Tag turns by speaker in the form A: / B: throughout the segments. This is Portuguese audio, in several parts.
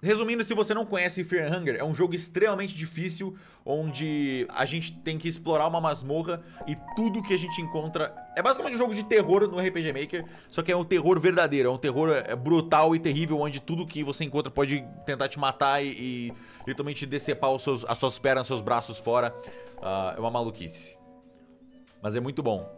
A: Resumindo, se você não conhece Fear Hunger, é um jogo extremamente difícil, onde a gente tem que explorar uma masmorra e tudo que a gente encontra... É basicamente um jogo de terror no RPG Maker, só que é um terror verdadeiro, é um terror é, é brutal e terrível, onde tudo que você encontra pode tentar te matar e, e literalmente decepar os seus, as suas pernas, seus braços fora. Uh, é uma maluquice. Mas é muito bom.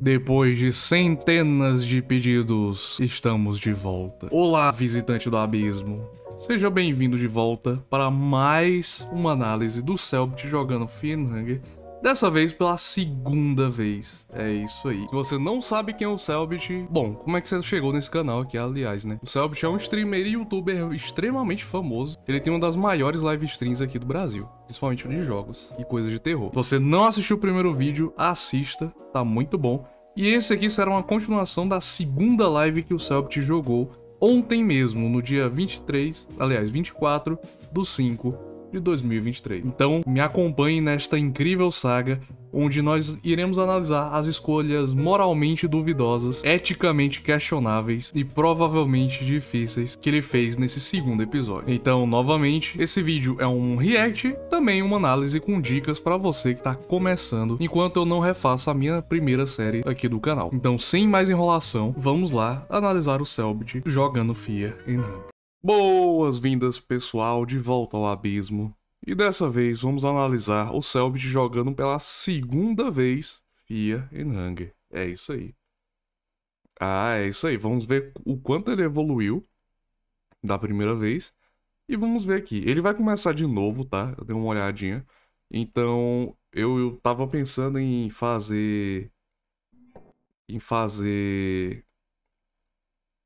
B: Depois de centenas de pedidos, estamos de volta. Olá, visitante do abismo. Seja bem-vindo de volta para mais uma análise do Selbit jogando Finhanger Dessa vez pela segunda vez. É isso aí. Se você não sabe quem é o Selbit, bom, como é que você chegou nesse canal aqui, aliás, né? O Selbit é um streamer e youtuber extremamente famoso. Ele tem uma das maiores live streams aqui do Brasil, principalmente de jogos e coisas de terror. Se você não assistiu o primeiro vídeo, assista, tá muito bom. E esse aqui será uma continuação da segunda live que o Selbit jogou ontem mesmo, no dia 23, aliás, 24 do 5 de 2023. Então, me acompanhe nesta incrível saga onde nós iremos analisar as escolhas moralmente duvidosas, eticamente questionáveis e provavelmente difíceis que ele fez nesse segundo episódio. Então, novamente, esse vídeo é um react, também uma análise com dicas para você que está começando, enquanto eu não refaço a minha primeira série aqui do canal. Então, sem mais enrolação, vamos lá analisar o Selbit jogando Fear em Hunger. Boas-vindas, pessoal, de volta ao abismo. E dessa vez vamos analisar o Selbit jogando pela segunda vez Fia e Hunger. É isso aí. Ah, é isso aí. Vamos ver o quanto ele evoluiu da primeira vez. E vamos ver aqui. Ele vai começar de novo, tá? Eu dei uma olhadinha. Então, eu, eu tava pensando em fazer... Em fazer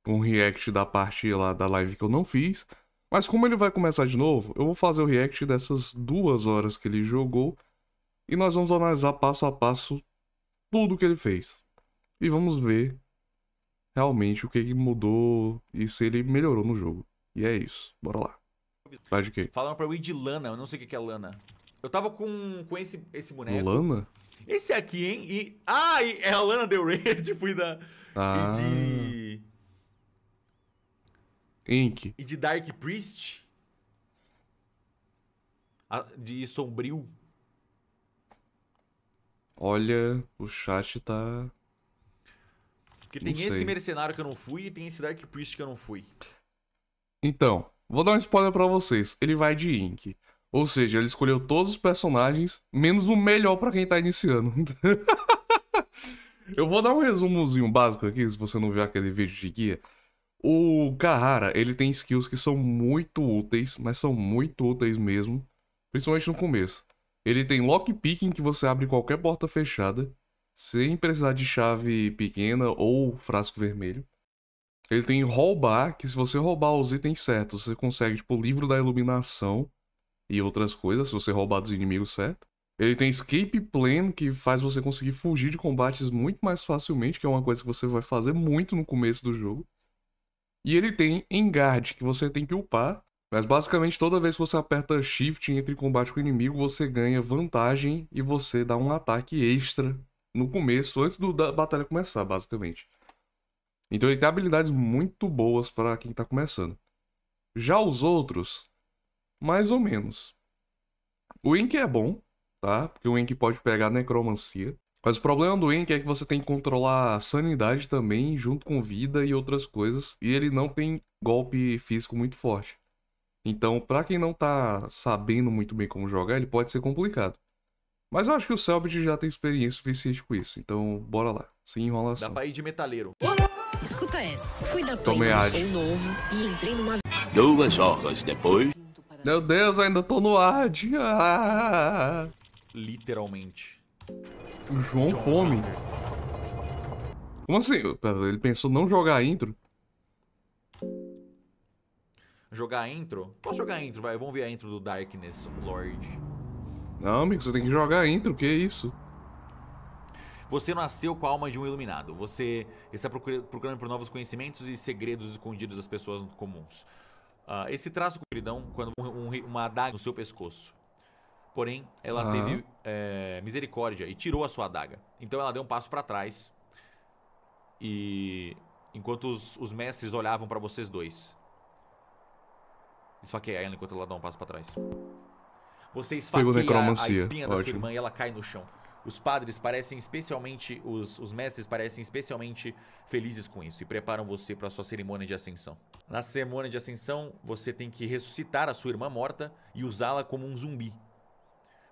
B: um react da parte lá da live que eu não fiz. Mas como ele vai começar de novo, eu vou fazer o react dessas duas horas que ele jogou e nós vamos analisar passo a passo tudo que ele fez. E vamos ver realmente o que, mudou e se ele melhorou no jogo. E é isso, bora lá. Vai de quê?
A: Falaram pra eu ir de Lana, eu não sei o que é Lana. Eu tava com, com esse, esse boneco. Lana? Esse aqui, hein? E... Ah, é a Lana Del Rey, tipo, e da...
B: Ah. E de... Ink. E de
A: Dark Priest. de Sombrio.
B: Olha, o chat tá. Porque tem esse
A: mercenário que eu não fui e tem esse Dark Priest que eu não fui.
B: Então, vou dar um spoiler para vocês. Ele vai de Ink. Ou seja, ele escolheu todos os personagens, menos o melhor para quem tá iniciando. eu vou dar um resumozinho básico aqui, se você não viu aquele vídeo de guia. O Garrara, ele tem skills que são muito úteis, mas são muito úteis mesmo, principalmente no começo. Ele tem lockpicking que você abre qualquer porta fechada, sem precisar de chave pequena ou frasco vermelho. Ele tem roubar, que se você roubar os itens certos, você consegue, tipo, o livro da iluminação e outras coisas, se você roubar dos inimigos certo. Ele tem escape plan, que faz você conseguir fugir de combates muito mais facilmente, que é uma coisa que você vai fazer muito no começo do jogo. E ele tem Engard, que você tem que upar. Mas basicamente toda vez que você aperta Shift entre combate com o inimigo, você ganha vantagem e você dá um ataque extra no começo, antes do, da batalha começar, basicamente. Então ele tem habilidades muito boas para quem está começando. Já os outros, mais ou menos. O Ink é bom, tá? Porque o Ink pode pegar necromancia. Mas o problema do Enki é, é que você tem que controlar a sanidade também, junto com vida e outras coisas, e ele não tem golpe físico muito forte. Então, para quem não tá sabendo muito bem como jogar, ele pode ser complicado. Mas eu acho que o Selbit já tem experiência suficiente com isso, então bora lá, sem enrolação. Dá pra ir de metaleiro. Escuta essa, fui da Play no novo e entrei numa... Duas horas depois... Meu Deus, ainda tô no AD! Ah! Literalmente. O João Fome. come. Como assim? Ele pensou não jogar intro?
A: Jogar intro? Posso jogar intro, vai. Vamos ver a intro do Darkness Lord.
B: Não, amigo, você tem que jogar intro, que isso?
A: Você nasceu com a alma de um iluminado. Você está procurando por novos conhecimentos e segredos escondidos das pessoas comuns. Uh, esse traço, queridão, quando um, um, uma adaga no seu pescoço. Porém, ela uhum. teve é, misericórdia e tirou a sua adaga. Então ela deu um passo para trás. E enquanto os, os mestres olhavam para vocês dois, é ela enquanto ela dá um passo para trás. Você
B: esfaqueia a espinha Ótimo. da sua irmã
A: e ela cai no chão. Os padres parecem especialmente, os, os mestres parecem especialmente felizes com isso e preparam você para sua cerimônia de ascensão. Na cerimônia de ascensão, você tem que ressuscitar a sua irmã morta e usá-la como um zumbi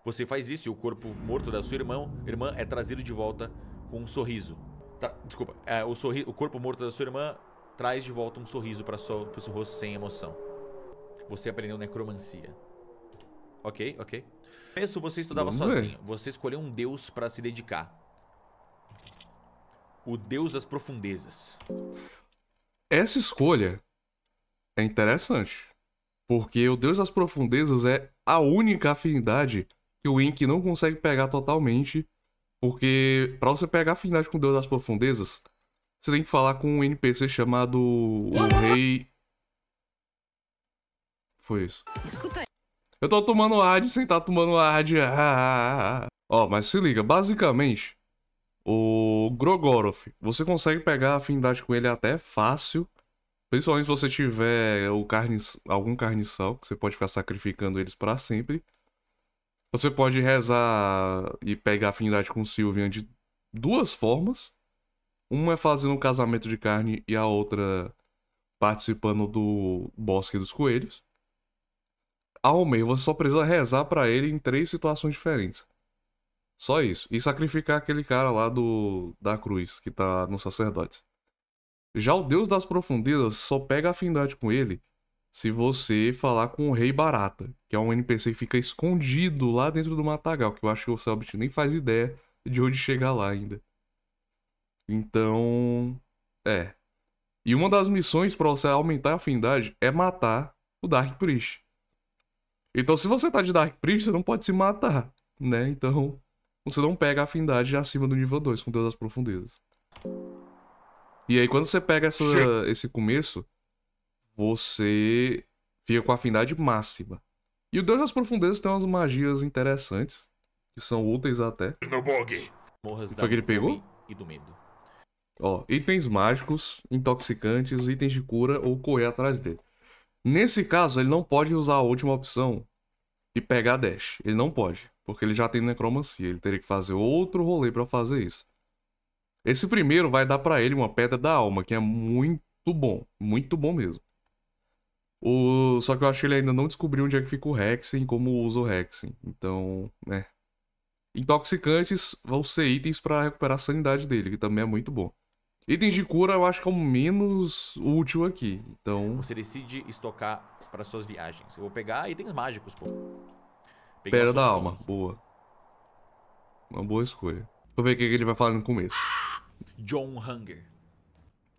A: você faz isso e o corpo morto da sua irmã, irmã é trazido de volta com um sorriso. Tá, desculpa, é, o, sorri o corpo morto da sua irmã traz de volta um sorriso para o seu rosto sem emoção. Você aprendeu necromancia. Ok, ok. No começo você estudava Vamos sozinho. Ver. Você escolheu um deus para se dedicar. O deus das profundezas.
B: Essa escolha é interessante. Porque o deus das profundezas é a única afinidade que o Ink não consegue pegar totalmente, porque para você pegar a afinidade com o Deus das Profundezas, você tem que falar com um NPC chamado o Rei... Foi isso. Eu tô tomando AD sem tá tomando AD. Ah, ah, ah, ah. Ó, mas se liga, basicamente, o Grogoroth, você consegue pegar a afinidade com ele até fácil, Principalmente se você tiver o carne, algum carniçal, que você pode ficar sacrificando eles para sempre. Você pode rezar e pegar afinidade com Sylvian de duas formas. Uma é fazendo um casamento de carne e a outra participando do Bosque dos Coelhos. Almer, você só precisa rezar para ele em três situações diferentes. Só isso. E sacrificar aquele cara lá do da cruz, que tá no sacerdote. Já o Deus das Profundezas só pega afinidade com ele se você falar com o Rei Barata, que é um NPC que fica escondido lá dentro do matagal, que eu acho que o Selbit nem faz ideia de onde chegar lá ainda. Então, é. E uma das missões para você aumentar a afinidade é matar o Dark Priest. Então, se você tá de Dark Priest, você não pode se matar, né? Então, você não pega a afinidade acima do nível 2 com Deus das Profundezas. E aí, quando você pega essa, esse começo, você fica com afinidade máxima. E o Deus das Profundezas tem umas magias interessantes, que são úteis até. No bug. Morras foi que ele pegou? E do medo. Ó, itens mágicos, intoxicantes, itens de cura ou correr atrás dele. Nesse caso, ele não pode usar a última opção e pegar dash. Ele não pode, porque ele já tem necromancia. Ele teria que fazer outro rolê para fazer isso. Esse primeiro vai dar para ele uma pedra da alma, que é muito bom, muito bom mesmo. O... Só que eu acho que ele ainda não descobriu onde é que fica o Hexen e como usa o Hexen. Então, né. Intoxicantes vão ser itens para recuperar a sanidade dele, que também é muito bom. Itens de cura eu acho que é o menos útil aqui, então...
A: Você decide estocar para suas viagens. Eu vou pegar itens mágicos, pô. Peguei Pera da alma,
B: boa. Uma boa escolha. Deixa eu ver o que ele vai falar no começo.
A: John Hunger.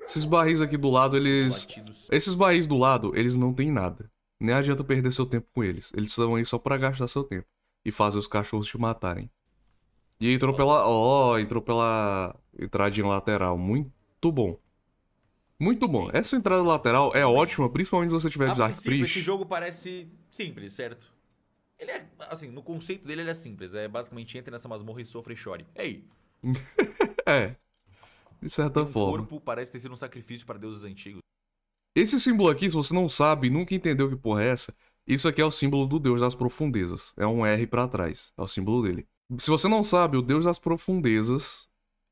B: Esses barris aqui do lado, eles. Esses barris do lado, eles não têm nada. Nem adianta perder seu tempo com eles. Eles estão aí só pra gastar seu tempo. E fazer os cachorros te matarem. E entrou pela. Ó, oh, entrou pela em lateral. Muito bom. Muito bom. Essa entrada lateral é ótima, principalmente se você tiver de Dark Priest. Esse
A: jogo parece simples, certo? Ele é, assim, no conceito dele ele é simples. É basicamente entra nessa masmorra e sofre e chore. Ei!
B: é. De certa forma. O
A: corpo parece ter sido um sacrifício para deuses antigos.
B: Esse símbolo aqui, se você não sabe e nunca entendeu que porra é essa, isso aqui é o símbolo do deus das profundezas. É um R para trás. É o símbolo dele. Se você não sabe, o deus das profundezas,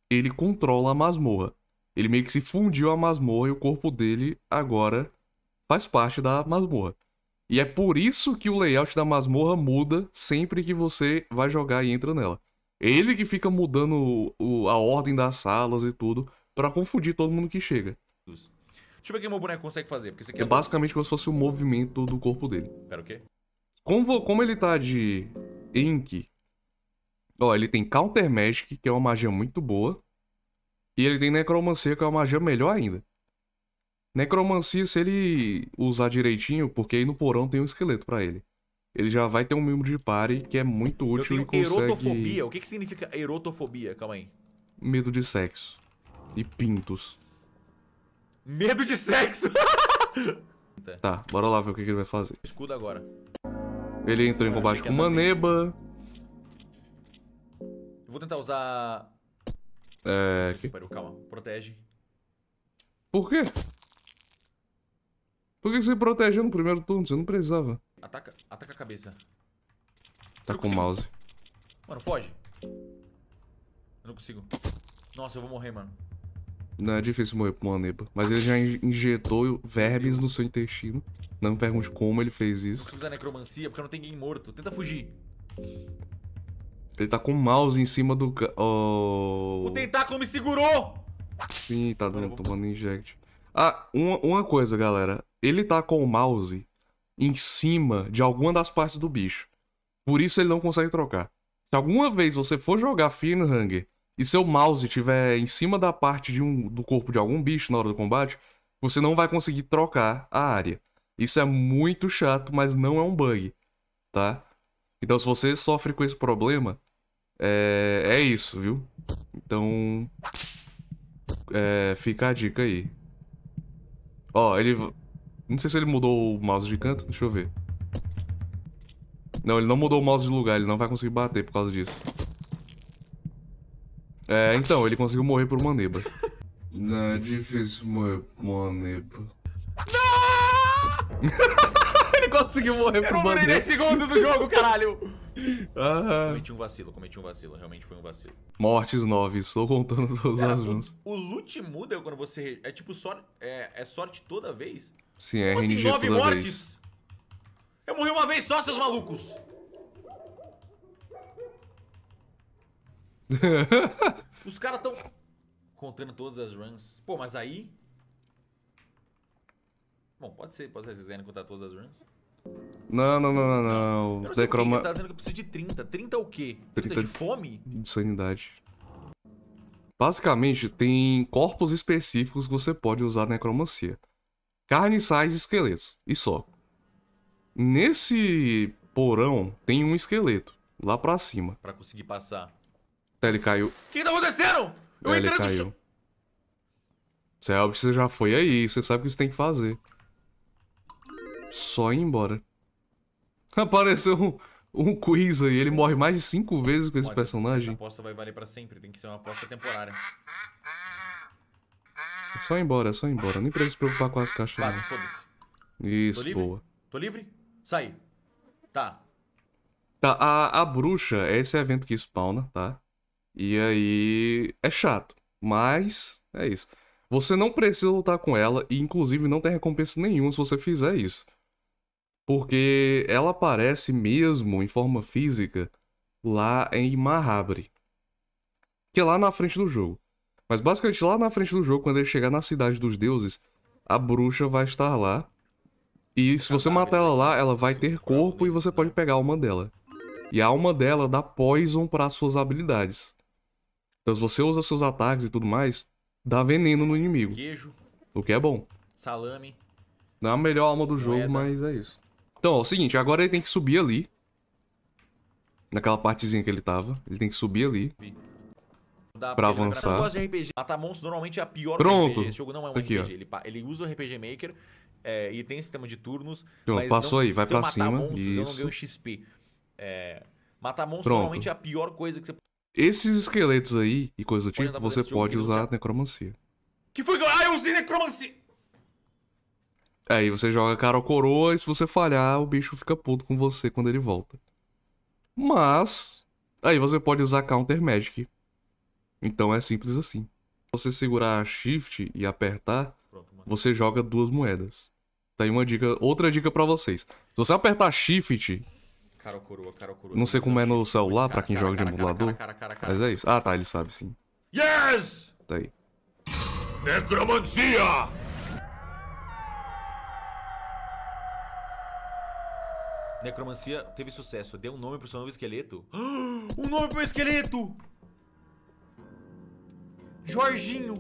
B: ele controla a masmorra. Ele meio que se fundiu à masmorra e o corpo dele agora faz parte da masmorra. E é por isso que o layout da masmorra muda sempre que você vai jogar e entra nela. Ele que fica mudando o, a ordem das salas e tudo para confundir todo mundo que chega. Deixa
A: eu ver o que meu boneco consegue fazer, porque aqui é... é
B: basicamente como se fosse o um movimento do corpo dele. Pera, o quê? Como, como ele tá de Ink, ó, ele tem Counter Magic, que é uma magia muito boa, e ele tem Necromancia, que é uma magia melhor ainda. Necromancia, se ele usar direitinho, porque aí no porão tem um esqueleto para ele ele já vai ter um membro de pare que é muito útil e consegue... erotofobia. O
A: que, que significa erotofobia? Calma aí.
B: Medo de sexo. E pintos.
A: Medo de sexo?
B: tá, bora lá ver o que, que ele vai fazer.
A: Escudo agora.
B: Ele entrou em combate com Maneba.
A: Eu vou tentar usar...
B: É... Que... Pariu, calma. Protege. Por quê? Por que você protegeu no primeiro turno? Você não precisava.
A: Ataca, ataca a cabeça.
B: Tá com o mouse.
A: Mano, foge. Eu não consigo. Nossa, eu vou morrer, mano.
B: Não é difícil morrer por uma neba. Mas ele já injetou vermes no seu intestino. Não me pergunte como ele fez isso. não
A: precisa usar necromancia porque não tem ninguém morto. Tenta fugir.
B: Ele tá com o mouse em cima do... Oh. O
A: tentáculo me segurou!
B: Ih, tá dando, tomando inject. Ah, uma, uma coisa, galera. Ele tá com o mouse em cima de alguma das partes do bicho. Por isso ele não consegue trocar. Se alguma vez você for jogar Firnhanger e seu mouse estiver em cima da parte de um, do corpo de algum bicho na hora do combate, você não vai conseguir trocar a área. Isso é muito chato, mas não é um bug, tá? Então se você sofre com esse problema, é, é isso, viu? Então, é, fica a dica aí. Ó, ele não sei se ele mudou o mouse de canto. Deixa eu ver. Não, ele não mudou o mouse de lugar. Ele não vai conseguir bater por causa disso. É, então, ele conseguiu morrer por uma neba. Não, é difícil morrer por uma nebra. ele conseguiu morrer por uma neba. Eu não morri 10 segundos do jogo, caralho! Ah. Cometi
A: um vacilo, cometi um vacilo. Realmente foi um vacilo.
B: Mortes 9, estou contando todas as mãos. O, o loot
A: muda quando você... É tipo, sor, é, é sorte toda vez?
B: Sim, é RNG assim, nove mortes? Vez.
A: Eu morri uma vez só, seus malucos. Os caras estão contando todas as runs. Pô, mas aí... Bom, pode ser, pode ser que vocês querem contar todas as runs.
B: Não, não, não, não, não. Eu não Decroma... tá
A: dizendo que eu preciso de 30. 30 é o quê?
B: 30, 30 de fome? De sanidade. Basicamente, tem corpos específicos que você pode usar na necromancia sais e esqueletos. E só. Nesse porão tem um esqueleto. Lá pra cima. Pra
A: conseguir passar.
B: Até tá, ele caiu. O
A: que tá acontecendo?
B: Eu Até tá, entrei caiu. no Você é óbvio que você já foi aí. Você sabe o que você tem que fazer. Só ir embora. Apareceu um, um quiz aí. Ele morre mais de cinco vezes com esse Pode, personagem. Essa
A: aposta vai valer pra sempre. Tem que ser uma aposta temporária
B: só ir embora, só ir embora. Nem precisa se preocupar com as caixas. Quase, Isso, Tô boa.
A: Tô livre? Sai. Tá.
B: Tá, a, a bruxa é esse evento que spawna, tá? E aí é chato, mas é isso. Você não precisa lutar com ela e inclusive não tem recompensa nenhuma se você fizer isso. Porque ela aparece mesmo em forma física lá em Mahabre, que é lá na frente do jogo. Mas basicamente lá na frente do jogo, quando ele chegar na cidade dos deuses, a bruxa vai estar lá. E se você matar ela né? lá, ela vai ter corpo e você pode pegar a alma dela. E a alma dela dá poison para suas habilidades. Então se você usa seus ataques e tudo mais, dá veneno no inimigo. Queijo. O que é bom.
A: Salame.
B: Não é a melhor alma do jogo, mas é isso. Então, ó, é o seguinte, agora ele tem que subir ali. Naquela partezinha que ele tava. Ele tem que subir ali. Vi pra avançar.
A: RPG. Matar monstros normalmente é a pior Pronto. RPG. Esse jogo não é um Aqui, RPG. Ele, ele, usa o RPG Maker é, e tem sistema de turnos.
B: Pronto, passou não, aí, vai pra cima. Monstros, isso. Eu não ganho
A: XP. É, eh, matar monstros Pronto. normalmente é a pior coisa que você
B: Esses esqueletos aí e coisa do tipo, pode você pode usar a necromancia. Que foi que. Ah, eu usei necromancia! Aí você joga cara ou coroa e se você falhar, o bicho fica puto com você quando ele volta. Mas. Aí você pode usar Counter Magic. Então é simples assim. Você segurar Shift e apertar, você joga duas moedas. Tá aí uma dica, outra dica para vocês. Se você apertar Shift,
A: Cara, coroa, cara, coroa. Não sei como é no celular, pra quem cara, joga de emulador. Mas
B: é isso. Ah, tá, ele sabe sim.
A: Yes! Tá aí. Necromancia! Necromancia teve sucesso. Deu um nome pro seu novo esqueleto. um nome pro esqueleto! Jorginho.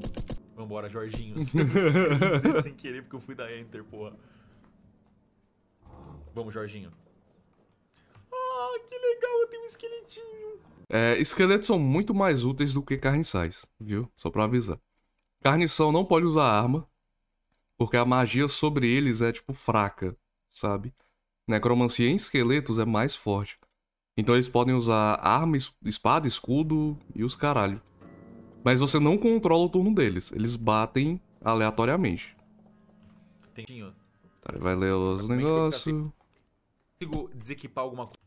A: Vambora, Jorginho. sem querer, porque eu fui da Enter, porra. Vamos, Jorginho. Ah, que legal, eu tenho um esqueletinho.
B: É, esqueletos são muito mais úteis do que carniçais, viu? Só pra avisar. Carnição não pode usar arma, porque a magia sobre eles é, tipo, fraca, sabe? Necromancia em esqueletos é mais forte. Então eles podem usar arma, espada, escudo e os caralho. Mas você não controla o turno deles. Eles batem aleatoriamente. Tentinho. vai ler os negócios.
A: Consigo desequipar alguma coisa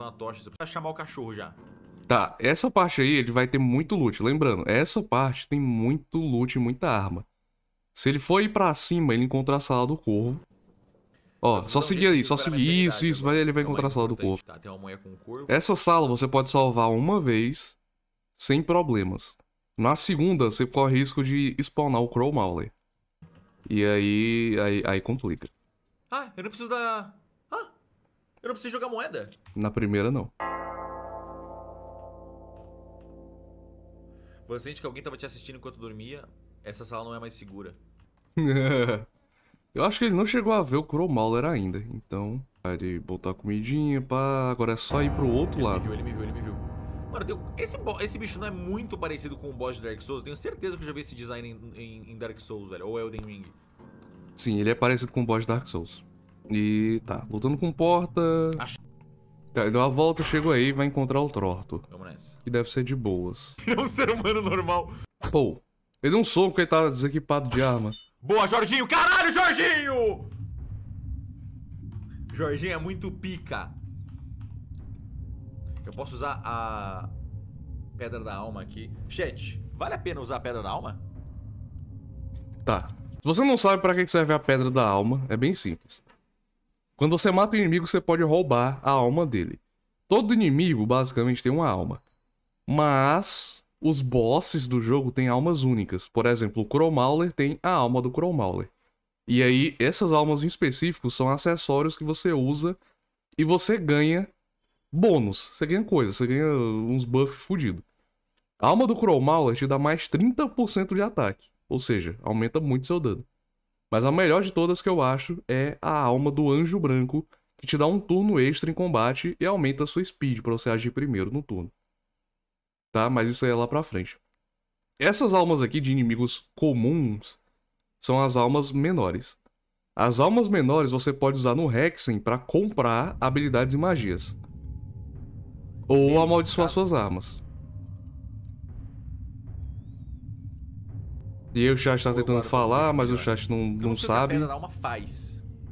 A: na tocha. Você precisa chamar o cachorro já.
B: Tá, essa parte aí ele vai ter muito loot. Lembrando, essa parte tem muito loot e muita arma. Se ele for ir pra cima, ele encontra a sala do corvo. Ó, só seguir aí, só seguir isso, isso, vai, ele vai encontrar a sala do tá? corvo. Essa sala você pode salvar uma vez, sem problemas. Na segunda, você corre risco de spawnar o Crow Mauler. E aí, aí, aí complica.
A: Ah, eu não preciso da... Ah, eu não preciso jogar moeda?
B: Na primeira, não.
A: Você sente que alguém tava te assistindo enquanto dormia? Essa sala não é mais segura.
B: eu acho que ele não chegou a ver o Crow Mauler ainda, então... Ele botar a comidinha, pra. Agora é só ir pro outro ele lado. Ele me viu, ele me viu, ele me viu
A: esse, esse bicho não é muito parecido com o boss de Dark Souls? Tenho certeza que eu já vi esse design em, em, em Dark Souls, velho. Ou Elden Ring.
B: Sim, ele é parecido com o boss de Dark Souls. E tá, lutando com porta. Acho... Tá, ele deu uma volta, chegou aí e vai encontrar o Trotto, Vamos nessa. Que deve ser de boas. Ele
A: é um ser humano normal.
B: Pô, ele deu um soco, ele tava tá desequipado de arma.
A: Boa, Jorginho! Caralho, Jorginho! Jorginho é muito pica. Eu posso usar a pedra da alma aqui. Chat, vale a pena usar a pedra da alma?
B: Tá. Se você não sabe para que serve a pedra da alma, é bem simples. Quando você mata um inimigo, você pode roubar a alma dele. Todo inimigo, basicamente, tem uma alma. Mas os bosses do jogo têm almas únicas. Por exemplo, o Crowmauler tem a alma do Crowmauler. E aí, essas almas em específico são acessórios que você usa e você ganha bônus. Você ganha coisa, você ganha uns buffs fodidos A alma do Crow Mauler te dá mais 30% de ataque. Ou seja, aumenta muito seu dano. Mas a melhor de todas que eu acho é a alma do Anjo Branco, que te dá um turno extra em combate e aumenta a sua speed para você agir primeiro no turno. Tá? Mas isso aí é lá pra frente. Essas almas aqui de inimigos comuns são as almas menores. As almas menores você pode usar no Hexen para comprar habilidades e magias. Ou amaldiçoar tá. suas armas. E o chat tá tentando falar, mas o chat não, não sabe.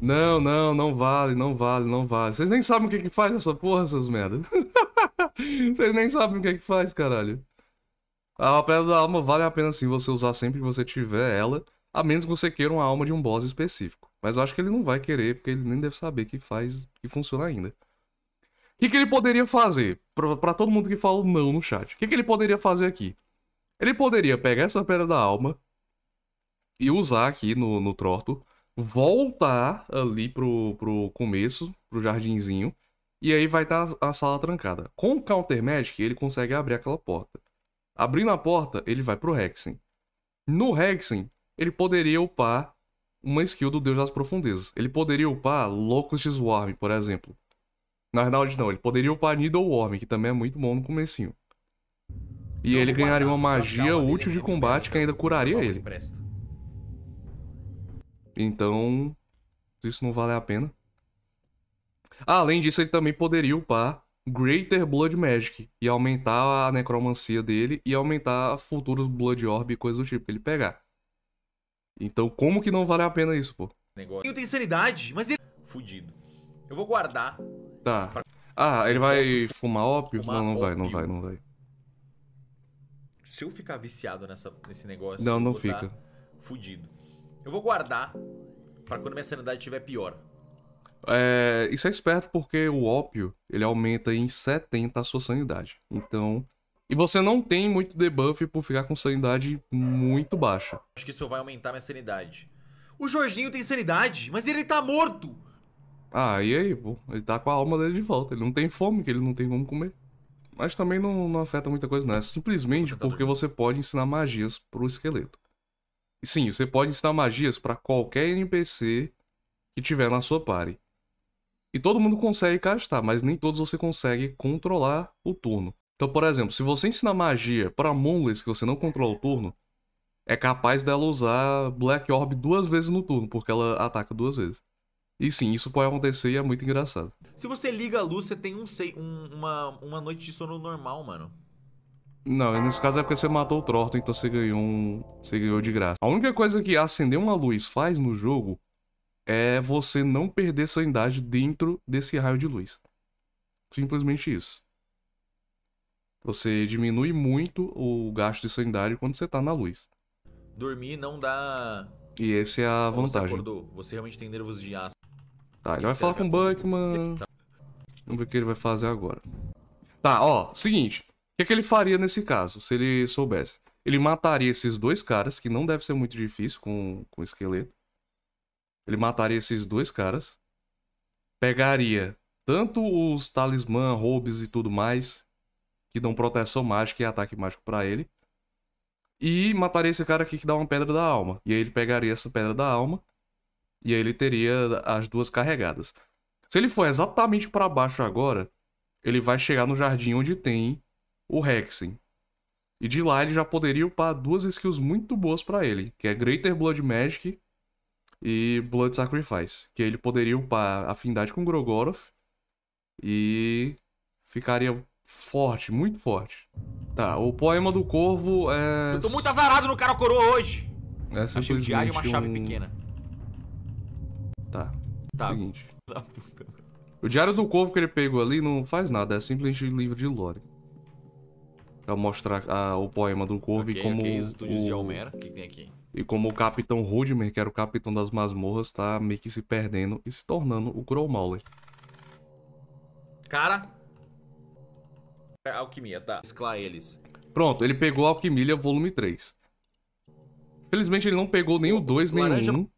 B: Não, não, não vale, não vale, não vale. Vocês nem sabem o que que faz essa porra, seus merda. Vocês nem sabem o que que faz, caralho. A pedra da alma vale a pena sim você usar sempre que você tiver ela, a menos que você queira uma alma de um boss específico. Mas eu acho que ele não vai querer, porque ele nem deve saber que faz, que funciona ainda. O que, que ele poderia fazer? Para todo mundo que fala não no chat. O que, que ele poderia fazer aqui? Ele poderia pegar essa pedra da alma e usar aqui no, no troto voltar ali pro, pro começo, pro jardinzinho, e aí vai estar tá a sala trancada. Com o Counter Magic, ele consegue abrir aquela porta. Abrindo a porta, ele vai pro Hexen. No Hexen, ele poderia upar uma skill do Deus das Profundezas. Ele poderia upar Locust Swarm, por exemplo. Na verdade, não. Ele poderia upar Needleworm, que também é muito bom no comecinho. E ele ganharia uma magia útil de combate que ainda curaria ele. Então, isso não vale a pena. além disso, ele também poderia upar Greater Blood Magic e aumentar a necromancia dele e aumentar futuros Blood Orb e coisas do tipo que ele pegar. Então, como que não vale a pena isso, pô? Negócio.
A: Eu tenho sanidade, mas ele. Fudido. Eu vou guardar.
B: Tá. Ah, ele vai fumar ópio? Fumar não, não vai, não vai, não vai.
A: Se eu ficar viciado nessa, nesse negócio... Não, não tá fica. Fudido. Eu vou guardar para quando minha sanidade estiver pior.
B: É, isso é esperto porque o ópio, ele aumenta em 70 a sua sanidade. Então... E você não tem muito debuff por ficar com sanidade muito baixa.
A: Acho que isso vai aumentar minha sanidade. O Jorginho tem sanidade, mas ele tá morto!
B: Ah, e aí, pô, ele tá com a alma dele de volta. Ele não tem fome, que ele não tem como comer. Mas também não, não afeta muita coisa, né? Simplesmente porque você pode ensinar magias pro esqueleto. sim, você pode ensinar magias para qualquer NPC que tiver na sua party. E todo mundo consegue castar, mas nem todos você consegue controlar o turno. Então, por exemplo, se você ensinar magia para Moonless que você não controla o turno, é capaz dela usar Black Orb duas vezes no turno, porque ela ataca duas vezes. E sim, isso pode acontecer e é muito engraçado.
A: Se você liga a luz, você tem um, sei, um, uma, uma noite de sono normal, mano.
B: Não, nesse caso é porque você matou o Thornton, então você ganhou um. Você ganhou de graça. A única coisa que acender uma luz faz no jogo é você não perder sanidade dentro desse raio de luz. Simplesmente isso. Você diminui muito o gasto de sanidade quando você tá na luz.
A: Dormir não dá.
B: E essa é a Como vantagem. Você,
A: acordou, você realmente tem nervos de aço.
B: Tá, ele vai falar é com o Buckman. Vamos ver o que ele vai fazer agora. Tá, ó, seguinte. O que, é que ele faria nesse caso, se ele soubesse? Ele mataria esses dois caras, que não deve ser muito difícil com, com o esqueleto. Ele mataria esses dois caras. Pegaria tanto os talismã, roubes e tudo mais, que dão proteção mágica e ataque mágico para ele. E mataria esse cara aqui que dá uma pedra da alma. E aí ele pegaria essa pedra da alma e aí ele teria as duas carregadas. Se ele for exatamente para baixo agora, ele vai chegar no jardim onde tem o Hexen. E de lá ele já poderia upar duas skills muito boas para ele, que é Greater Blood Magic e Blood Sacrifice. Que ele poderia upar afinidade com Grogoroth e ficaria forte, muito forte. Tá, o poema do corvo é. Eu tô muito
A: azarado no cara coroa hoje!
B: É Achei o diário e é uma chave um... pequena. Tá. Tá. Seguinte. Tá, O diário do corvo que ele pegou ali não faz nada, é simplesmente um livro de lore. Pra mostrar a, o poema do corvo okay, e como. Okay. o... de Almera. O que tem aqui? E como o capitão rudmer que era o capitão das masmorras, tá meio que se perdendo e se tornando o Crow Mauler.
A: Cara. É alquimia, tá. Esclar eles.
B: Pronto, ele pegou a Alquimia volume 3. Felizmente ele não pegou nem o 2, nem o 1. Um.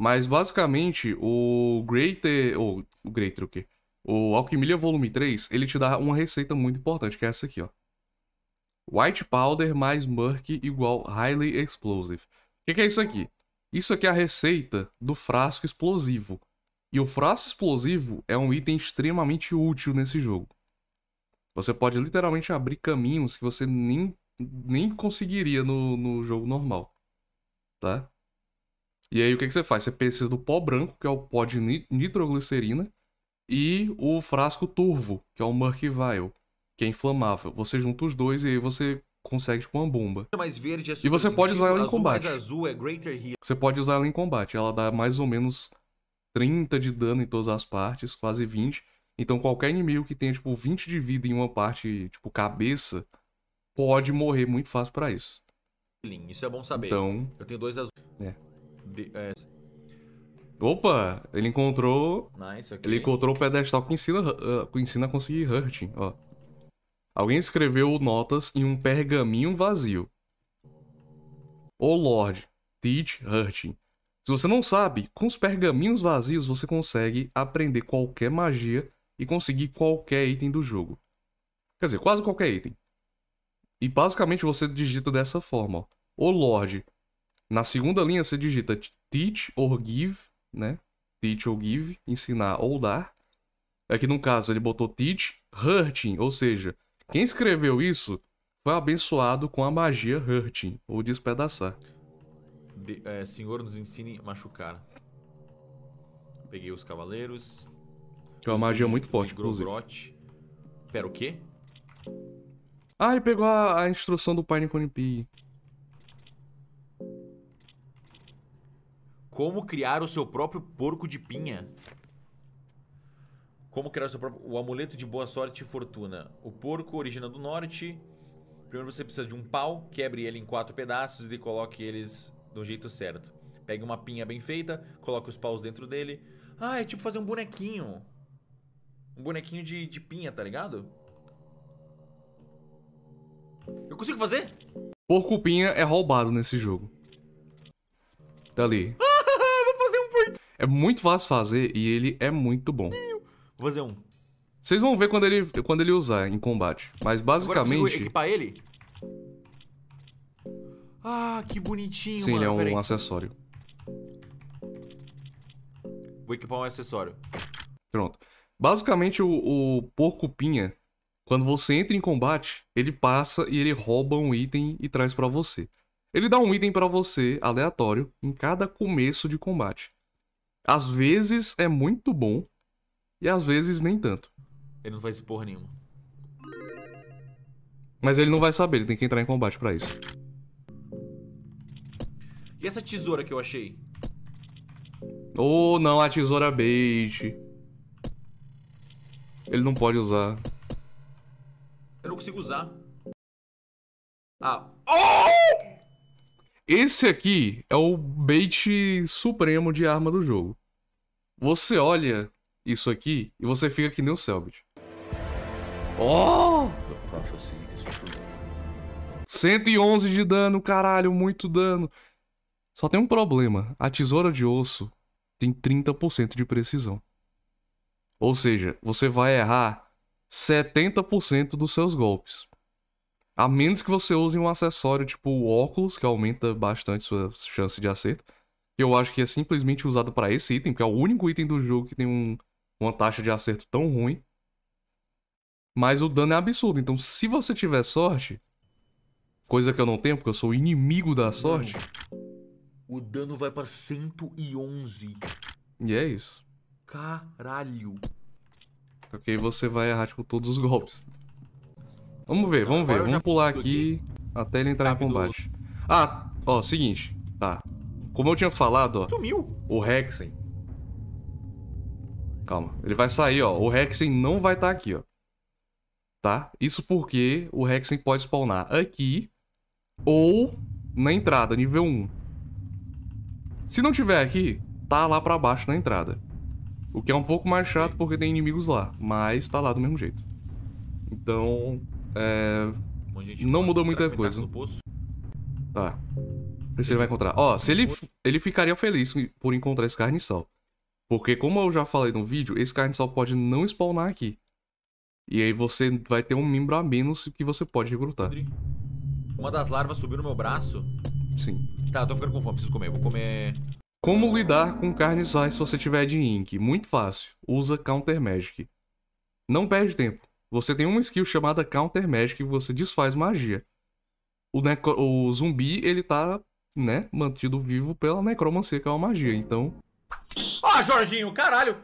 B: Mas basicamente, o Greater. Ou, o Greater o quê? O Alquimia Volume 3, ele te dá uma receita muito importante, que é essa aqui, ó. White Powder mais Murky igual Highly Explosive. O que, que é isso aqui? Isso aqui é a receita do frasco explosivo. E o frasco explosivo é um item extremamente útil nesse jogo. Você pode literalmente abrir caminhos que você nem, nem conseguiria no, no jogo normal. Tá? E aí o que, é que você faz? Você precisa do pó branco, que é o pó de nitroglicerina, e o frasco turvo, que é o Murky Vial, que é inflamável. Você junta os dois e aí você consegue tipo uma bomba. É, é e você pode usar ela em combate. É você pode usar ela em combate. Ela dá mais ou menos 30 de dano em todas as partes, quase 20. Então qualquer inimigo que tenha tipo 20 de vida em uma parte, tipo cabeça, pode morrer muito fácil para isso.
A: Isso é bom saber. Então, eu tenho dois azuis. É. De, é...
B: Opa! Ele encontrou. Nice, okay. Ele encontrou o pedestal que ensina, uh, ensina a conseguir Hurting, ó. Alguém escreveu notas em um pergaminho vazio. Ô Lord Lorde, teach Hurting. Se você não sabe, com os pergaminhos vazios você consegue aprender qualquer magia e conseguir qualquer item do jogo. Quer dizer, quase qualquer item. E basicamente você digita dessa forma, ó. Ô Lorde, na segunda linha você digita teach or give, né? Teach or give, ensinar ou dar. Aqui é no caso ele botou teach hurting, ou seja, quem escreveu isso foi abençoado com a magia hurting, ou despedaçar.
A: De, é, senhor nos ensine a machucar. Peguei os cavaleiros.
B: Que é uma magia muito forte, inclusive. Pera, o quê? Ah, ele pegou a, a instrução do Pine Cone Pig.
A: Como criar o seu próprio porco de pinha? Como criar o seu próprio... O amuleto de boa sorte e fortuna. O porco origina do norte. Primeiro você precisa de um pau, quebre ele em quatro pedaços e coloque eles do jeito certo. Pegue uma pinha bem feita, coloque os paus dentro dele. Ah, é tipo fazer um bonequinho. Um bonequinho de, de pinha, tá ligado? Eu consigo fazer?
B: Porco pinha é roubado nesse jogo. Tá ali. Ah! É muito fácil fazer e ele é muito bom. Vou fazer um. Vocês vão ver quando ele, quando ele usar em combate. Mas basicamente... Agora eu
A: equipar ele? Ah, que bonitinho, Sim, mano. ele é um acessório. Vou equipar um acessório.
B: Pronto. Basicamente, o, o porco-pinha, quando você entra em combate, ele passa e ele rouba um item e traz para você. Ele dá um item para você, aleatório, em cada começo de combate. Às vezes é muito bom e às vezes nem tanto.
A: Ele não se porra nenhuma.
B: Mas ele não vai saber, ele tem que entrar em combate pra isso.
A: E essa tesoura que eu achei?
B: Oh, não, a tesoura bait. Ele não pode usar.
A: Eu não consigo usar. Ah. Oh!
B: Esse aqui é o bait supremo de arma do jogo. Você olha isso aqui e você fica que nem o Selbit. Oh! 111 de dano, caralho, muito dano. Só tem um problema. A tesoura de osso tem 30% de precisão. Ou seja, você vai errar 70% dos seus golpes. A menos que você use um acessório tipo o óculos, que aumenta bastante sua chance de acerto. Eu acho que é simplesmente usado para esse item, porque é o único item do jogo que tem um, uma taxa de acerto tão ruim. Mas o dano é absurdo, então se você tiver sorte, coisa que eu não tenho, porque eu sou inimigo da sorte.
A: O dano vai para 111.
B: E é isso.
A: Caralho.
B: Ok, você vai errar, tipo, todos os golpes. Vamos ver, vamos ver. Vamos pular aqui até ele entrar em combate. Ah, ó, seguinte. Tá. Como eu tinha falado, ó. Sumiu. O Hexen. Calma. Ele vai sair, ó. O Hexen não vai estar tá aqui, ó. Tá? Isso porque o Hexen pode spawnar aqui ou na entrada, nível 1. Se não tiver aqui, tá lá pra baixo na entrada. O que é um pouco mais chato porque tem inimigos lá, mas tá lá do mesmo jeito. Então, é... Um não mudou muita coisa. Tá. E se ele vai encontrar. Ó, se ele, ele ficaria feliz por encontrar esse carne sal Porque, como eu já falei no vídeo, esse carne sal pode não spawnar aqui. E aí você vai ter um membro a menos que você pode recrutar.
A: Uma das larvas subiu no meu braço. Sim. Tá, eu tô ficando com fome,
B: preciso comer. Vou comer. Como lidar com carne sal se você tiver de Ink? Muito fácil. Usa Counter Magic. Não perde tempo. Você tem uma skill chamada Counter Magic que você desfaz magia. O, necro... o zumbi, ele tá, né, mantido vivo pela necromancia, que é uma magia, então...
A: Ó, oh, Jorginho, caralho!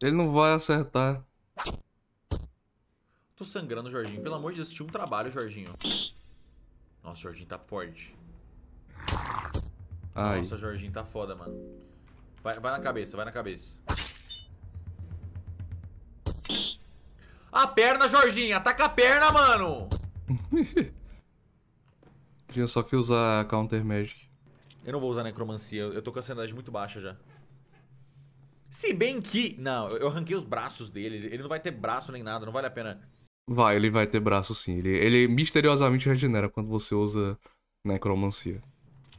B: Ele não vai acertar.
A: Tô sangrando, Jorginho. Pelo amor de Deus, tinha um trabalho, Jorginho. Nossa, o Jorginho tá forte. Ai. Nossa, o Jorginho tá foda, mano. Vai, vai na cabeça, vai na cabeça. a perna, Jorginho. Ataca a perna, mano.
B: Tinha só que usar Counter Magic.
A: Eu não vou usar necromancia. Eu tô com a sanidade muito baixa já. Se bem que... Não, eu arranquei os braços dele. Ele não vai ter braço nem nada. Não vale a pena.
B: Vai, ele vai ter braço sim. Ele, ele misteriosamente regenera quando você usa necromancia.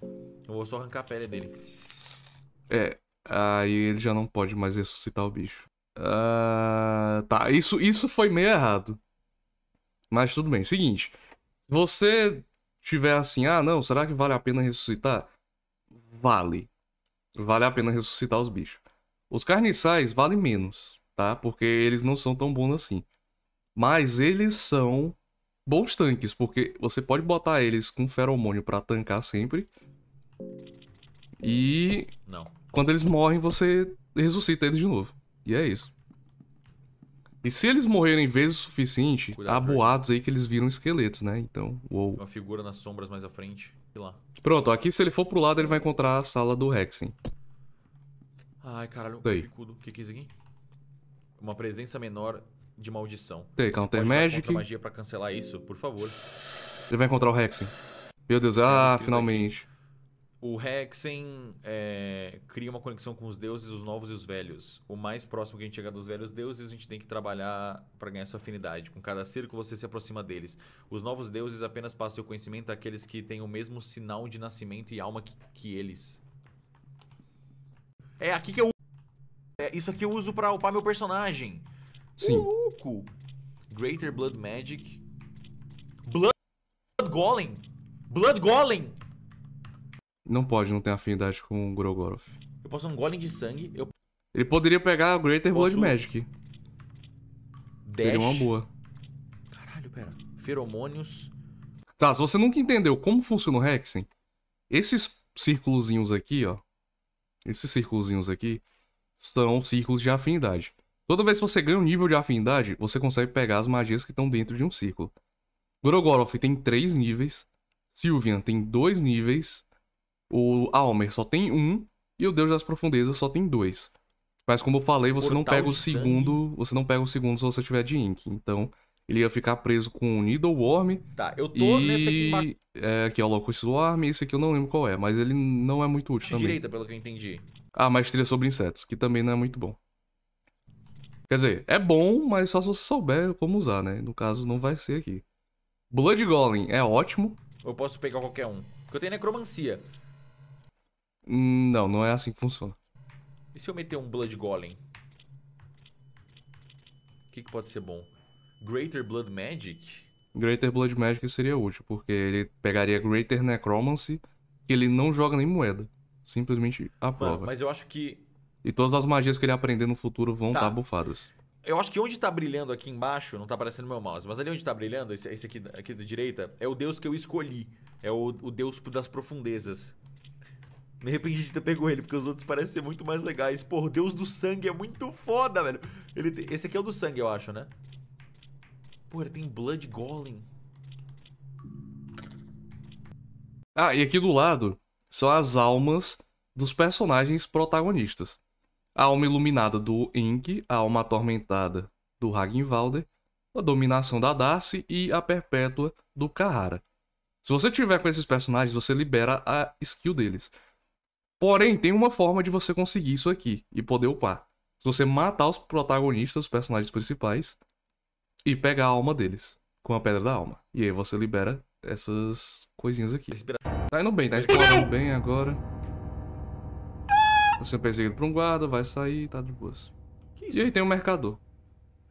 A: Eu vou só arrancar a pele dele.
B: É, aí ele já não pode mais ressuscitar o bicho. Uh, tá, isso, isso foi meio errado. Mas tudo bem. Seguinte, se você tiver assim, ah, não, será que vale a pena ressuscitar? Vale. Vale a pena ressuscitar os bichos. Os carniçais valem menos, tá? Porque eles não são tão bons assim. Mas eles são bons tanques, porque você pode botar eles com feromônio para tancar sempre. E não. quando eles morrem, você ressuscita eles de novo. E é isso. E se eles morrerem vezes o suficiente, Cuidado, há boatos aí que eles viram esqueletos, né? Então, uou.
A: Uma figura nas sombras mais à frente. E lá.
B: Pronto, aqui se ele for pro lado, ele vai encontrar a sala do Hexen.
A: Ai, caralho, O que, é isso aqui? Uma presença menor de maldição. Tem, Counter Magic. magia para cancelar isso, por favor.
B: Ele vai encontrar o Hexen. Meu Deus, ah, finalmente. Aqui.
A: O Hexen é, cria uma conexão com os deuses, os novos e os velhos. O mais próximo que a gente chega dos velhos deuses, a gente tem que trabalhar para ganhar sua afinidade. Com cada círculo você se aproxima deles. Os novos deuses apenas passam seu conhecimento àqueles que têm o mesmo sinal de nascimento e alma que, que eles. É aqui que eu. É, isso aqui eu uso para upar meu personagem.
B: Sim. Louco!
A: Greater Blood Magic. Blood, Blood Golem! Blood Golem!
B: Não pode, não tem afinidade com o Grogoroth.
A: Eu posso dar um golem de sangue. Eu...
B: Ele poderia pegar a Greater posso... Blood Magic.
A: Seria uma boa. Caralho, pera. Feromônios.
B: Tá, se você nunca entendeu como funciona o Hexen, esses círculozinhos aqui, ó. Esses círculozinhos aqui são círculos de afinidade. Toda vez que você ganha um nível de afinidade, você consegue pegar as magias que estão dentro de um círculo. Grogorov tem 3 níveis, Sylvian tem 2 níveis o Almer só tem um e o Deus das Profundezas só tem dois. Mas como eu falei, você Portal não pega o segundo, sangue. você não pega o segundo se você tiver de Ink. Então, ele ia ficar preso com o Worm
A: Tá, eu tô e... nesse aqui embaixo.
B: É, que é o Locust Worm, esse aqui eu não lembro qual é, mas ele não é muito útil de também. direita, pelo que eu entendi. Ah, maestria sobre insetos, que também não é muito bom. Quer dizer, é bom, mas só se você souber como usar, né? No caso, não vai ser aqui. Blood Golem é ótimo.
A: Eu posso pegar qualquer um. Porque eu tenho necromancia.
B: Hum, não, não é assim que funciona.
A: E se eu meter um Blood Golem? O que, que pode ser bom? Greater Blood Magic?
B: Greater Blood Magic seria útil, porque ele pegaria Greater Necromancy, que ele não joga nem moeda. Simplesmente aprova. Mano, mas eu acho que. E todas as magias que ele aprender no futuro vão estar tá. tá bufadas.
A: Eu acho que onde tá brilhando aqui embaixo, não tá aparecendo meu mouse, mas ali onde tá brilhando, esse, esse aqui, aqui da direita, é o deus que eu escolhi. É o, o deus das profundezas. Me arrependi de ter pego ele, porque os outros parecem ser muito mais legais. Por Deus do sangue, é muito foda, velho. Ele tem... Esse aqui é o do sangue, eu acho, né?
B: Pô, ele tem Blood Golem. Ah, e aqui do lado são as almas dos personagens protagonistas. A alma iluminada do Ink, a alma atormentada do Ragnvalder, a dominação da Darcy e a perpétua do Carrara. Se você tiver com esses personagens, você libera a skill deles. Porém, tem uma forma de você conseguir isso aqui e poder upar. Se você matar os protagonistas, os personagens principais, e pegar a alma deles com a pedra da alma. E aí você libera essas coisinhas aqui. Tá indo bem, tá explorando bem agora. Tá sendo perseguido por um guarda, vai sair, tá de boas. E aí tem o um mercador.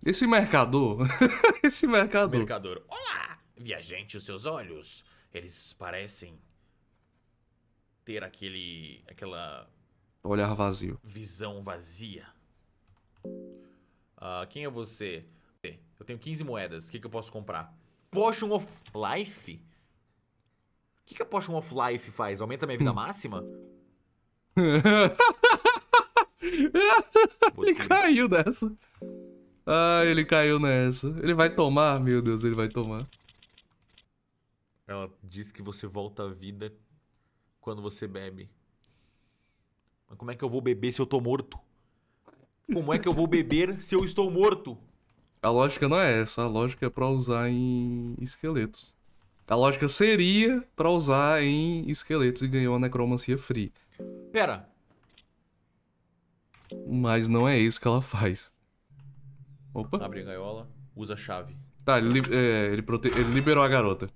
B: Esse mercador. Esse mercador. Mercador. Olá,
A: viajante, os seus olhos. Eles parecem ter aquele. aquela.
B: Olhar vazio.
A: Visão vazia. Uh, quem é você? Eu tenho 15 moedas. O que, que eu posso comprar? Potion of Life? O que, que a Potion of Life faz? Aumenta minha vida hum. máxima?
B: ele caiu nessa. Ah, ele caiu nessa. Ele vai tomar, meu Deus, ele vai tomar.
A: Ela diz que você volta à vida quando você bebe? Mas como é que eu vou beber se eu tô morto? Como é que eu vou beber
B: se eu estou morto? A lógica não é essa, a lógica é pra usar em esqueletos. A lógica seria pra usar em esqueletos e ganhou a necromancia free. Pera. Mas não é isso que ela faz. Opa.
A: Abre a gaiola, usa a chave.
B: Tá, ele, é, ele, ele liberou a garota.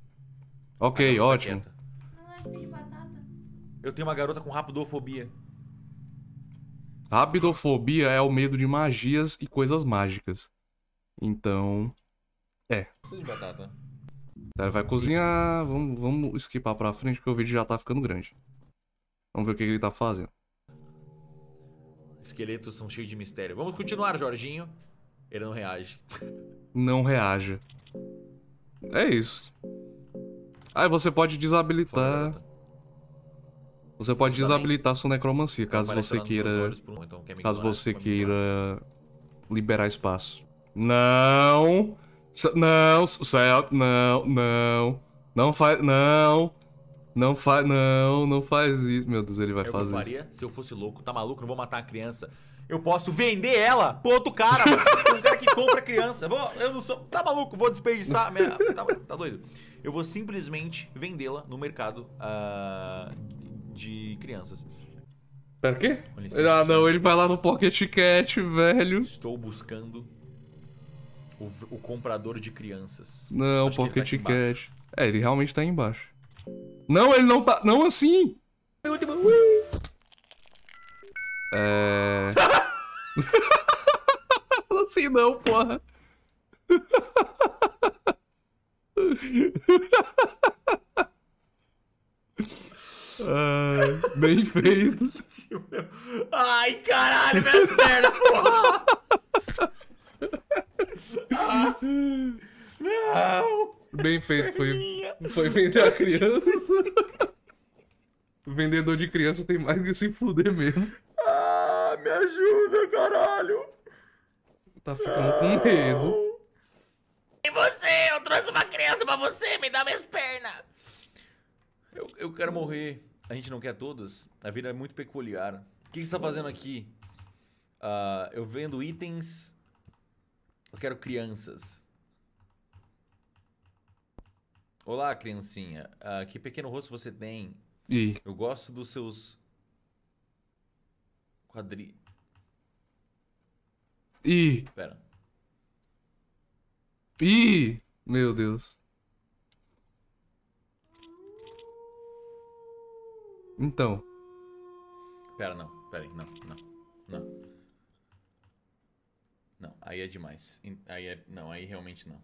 B: Ok, a garota tá ótimo. Tá
A: eu tenho uma garota com rapidofobia.
B: Rapidofobia é o medo de magias e coisas mágicas. Então. É.
A: Preciso de batata.
B: Ele vai cozinhar. Vamos, vamos esquipar pra frente porque o vídeo já tá ficando grande. Vamos ver o que ele tá fazendo.
A: Esqueletos são cheios de mistério. Vamos continuar, Jorginho. Ele não reage.
B: Não reage. É isso. Aí você pode desabilitar. Você pode desabilitar sua necromancia, caso você queira. Um, então caso você queira liberar espaço. Não! Não, céu, não, não. Não faz. Não! Não faz. Não, não faz isso. Meu Deus, ele vai é eu fazer. Eu faria
A: isso. se eu fosse louco. Tá maluco? Não vou matar a criança. Eu posso vender ela pro outro cara, mano. um cara que compra criança. Vou, eu não sou. Tá maluco? Vou desperdiçar. Minha, tá, tá doido. Eu vou simplesmente vendê-la no mercado uh, de crianças.
B: Pera quê? Ah, não, ele vai lá no Pocket Cat, velho. Estou
A: buscando o, o comprador de crianças. Não, Acho tá Pocket tá
B: Cat. É, ele realmente tá aí embaixo. Não, ele não tá. Não assim! É. não assim não, porra. Ai, ah, bem feito. Ai, caralho, minhas pernas, porra! Ah, não! Bem feito, foi, foi vender a criança. Vendedor de criança tem mais que se fuder mesmo.
A: Ah, me ajuda, caralho!
B: Tá ficando não. com medo.
A: E você? Eu trouxe uma criança pra você, me dá minhas pernas! Eu, eu quero morrer. A gente não quer todos. A vida é muito peculiar. O que, você está fazendo aqui? Uh, eu vendo itens. Eu quero crianças. Olá, criancinha. Uh, que pequeno rosto você tem? E? Eu gosto dos seus.
B: Quadri. Ih! Pera. Ih! Meu Deus. Então.
A: Pera, não. Pera aí. Não, não. Não. Não, aí é demais. Aí é... Não, aí realmente não.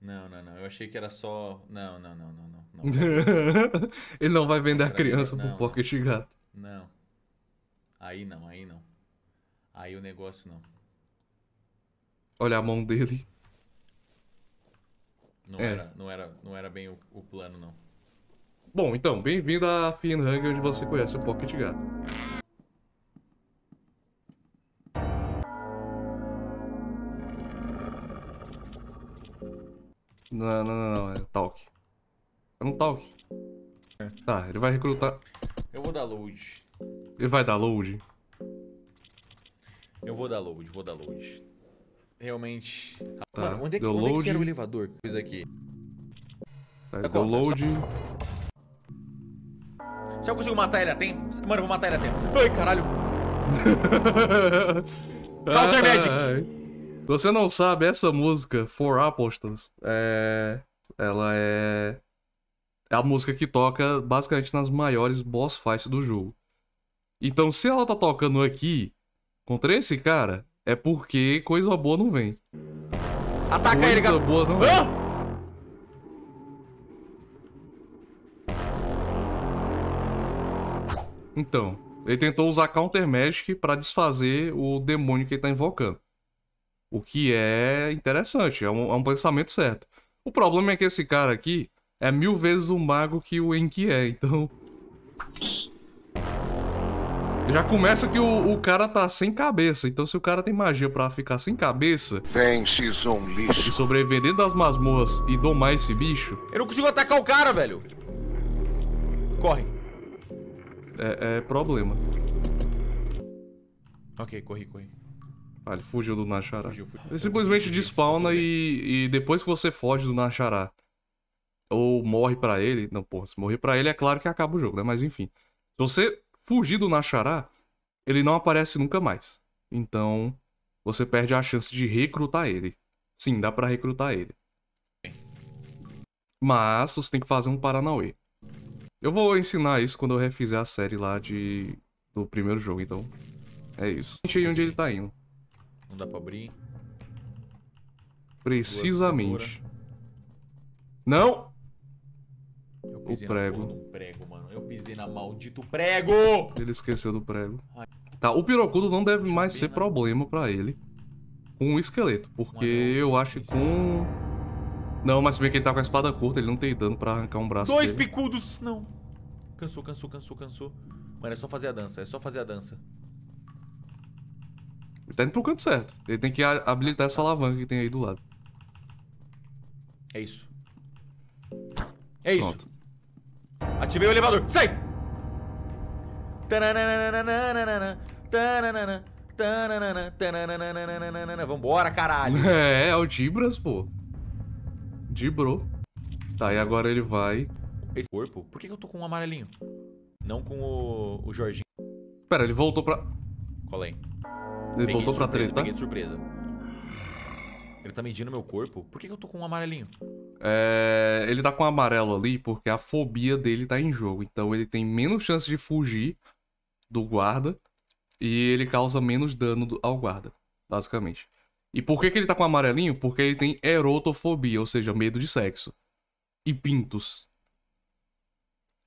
A: Não, não, não. Eu achei que era só. Não, não, não, não, não. não. Ele não vai vender a criança não, pro
B: Pocket não. Gato.
A: Não. Aí não, aí não. Aí o negócio não.
B: Olha a mão dele. Não, é. era,
A: não, era, não era bem o, o plano, não.
B: Bom, então, bem-vindo a Finhang, onde você conhece o Pocket Gato. Não, não, não, não, é Talk. É um Talk. É. Tá, ele vai recrutar...
A: Eu vou dar load.
B: Ele vai dar load?
A: Eu vou dar load, vou dar load. Realmente... Tá, Mano, onde é que, onde é que era o elevador? Coisa aqui.
B: Tá, deu load...
A: Se eu consigo matar ele a tempo. Mano, eu vou matar ele a tempo. Ai, caralho.
B: Counter Magic. Você não sabe, essa música, For Apostles, é... ela é... é a música que toca basicamente nas maiores boss fights do jogo. Então, se ela tá tocando aqui, contra esse cara, é porque coisa boa não vem. Ataca coisa ele, cara. Boa não ah! Então, ele tentou usar Counter Magic para desfazer o demônio que ele tá invocando. O que é interessante, é um, é um, pensamento certo. O problema é que esse cara aqui é mil vezes o mago que o Enki é, então... Já começa que o, o, cara tá sem cabeça, então se o cara tem magia para ficar sem cabeça... vem, um lixo. E sobreviver dentro das masmorras e domar esse bicho... Eu não consigo atacar o cara, velho! Corre! é, é problema. Ok, corri, corri. Ah, ele fugiu do Nachará. Fugiu, fugiu. Ele simplesmente despawna e, e, depois que você foge do Nachará ou morre para ele, não, porra, se morrer para ele é claro que acaba o jogo, né? Mas enfim, se você fugir do Nachará, ele não aparece nunca mais. Então, você perde a chance de recrutar ele. Sim, dá para recrutar ele. Mas você tem que fazer um paranauê. Eu vou ensinar isso quando eu refizer a série lá de... do primeiro jogo, então... É isso. A gente aí onde ele tá indo. Não dá pra abrir. Precisamente. Não!
A: Eu pisei o prego. Na prego, mano. Eu pisei na maldito
B: prego! Ele esqueceu do prego. Ai. Tá, o pirocudo não deve mais ser né? problema pra ele com o esqueleto, porque eu acho que com... Não, mas se bem que ele tá com a espada curta, ele não tem dano pra arrancar um braço Dois dele.
A: picudos! Não. Cansou, cansou, cansou, cansou. Mano, é só fazer a dança, é só fazer a dança.
B: Ele tá indo pro canto certo. Ele tem que habilitar essa alavanca que tem aí do lado. É isso. É isso. Pronto. Ativei o elevador. Sai!
A: Vambora, caralho.
B: É, é o Tibras, pô de bro. Tá, e agora ele vai... Esse corpo? Por
A: que, eu tô com o um amarelinho?
B: Não com o, o Jorginho.
A: Pera, ele voltou pra... Qual é? Ele peguei voltou surpresa, pra treta. Peguei de surpresa.
B: Ele tá medindo meu corpo? Por
A: que, que eu tô com um amarelinho?
B: É... Ele tá com um amarelo ali porque a fobia dele tá em jogo. Então ele tem menos chance de fugir do guarda. E ele causa menos dano ao guarda, basicamente. E por que, que ele tá com amarelinho? Porque ele tem erotofobia, ou seja, medo de sexo. E pintos.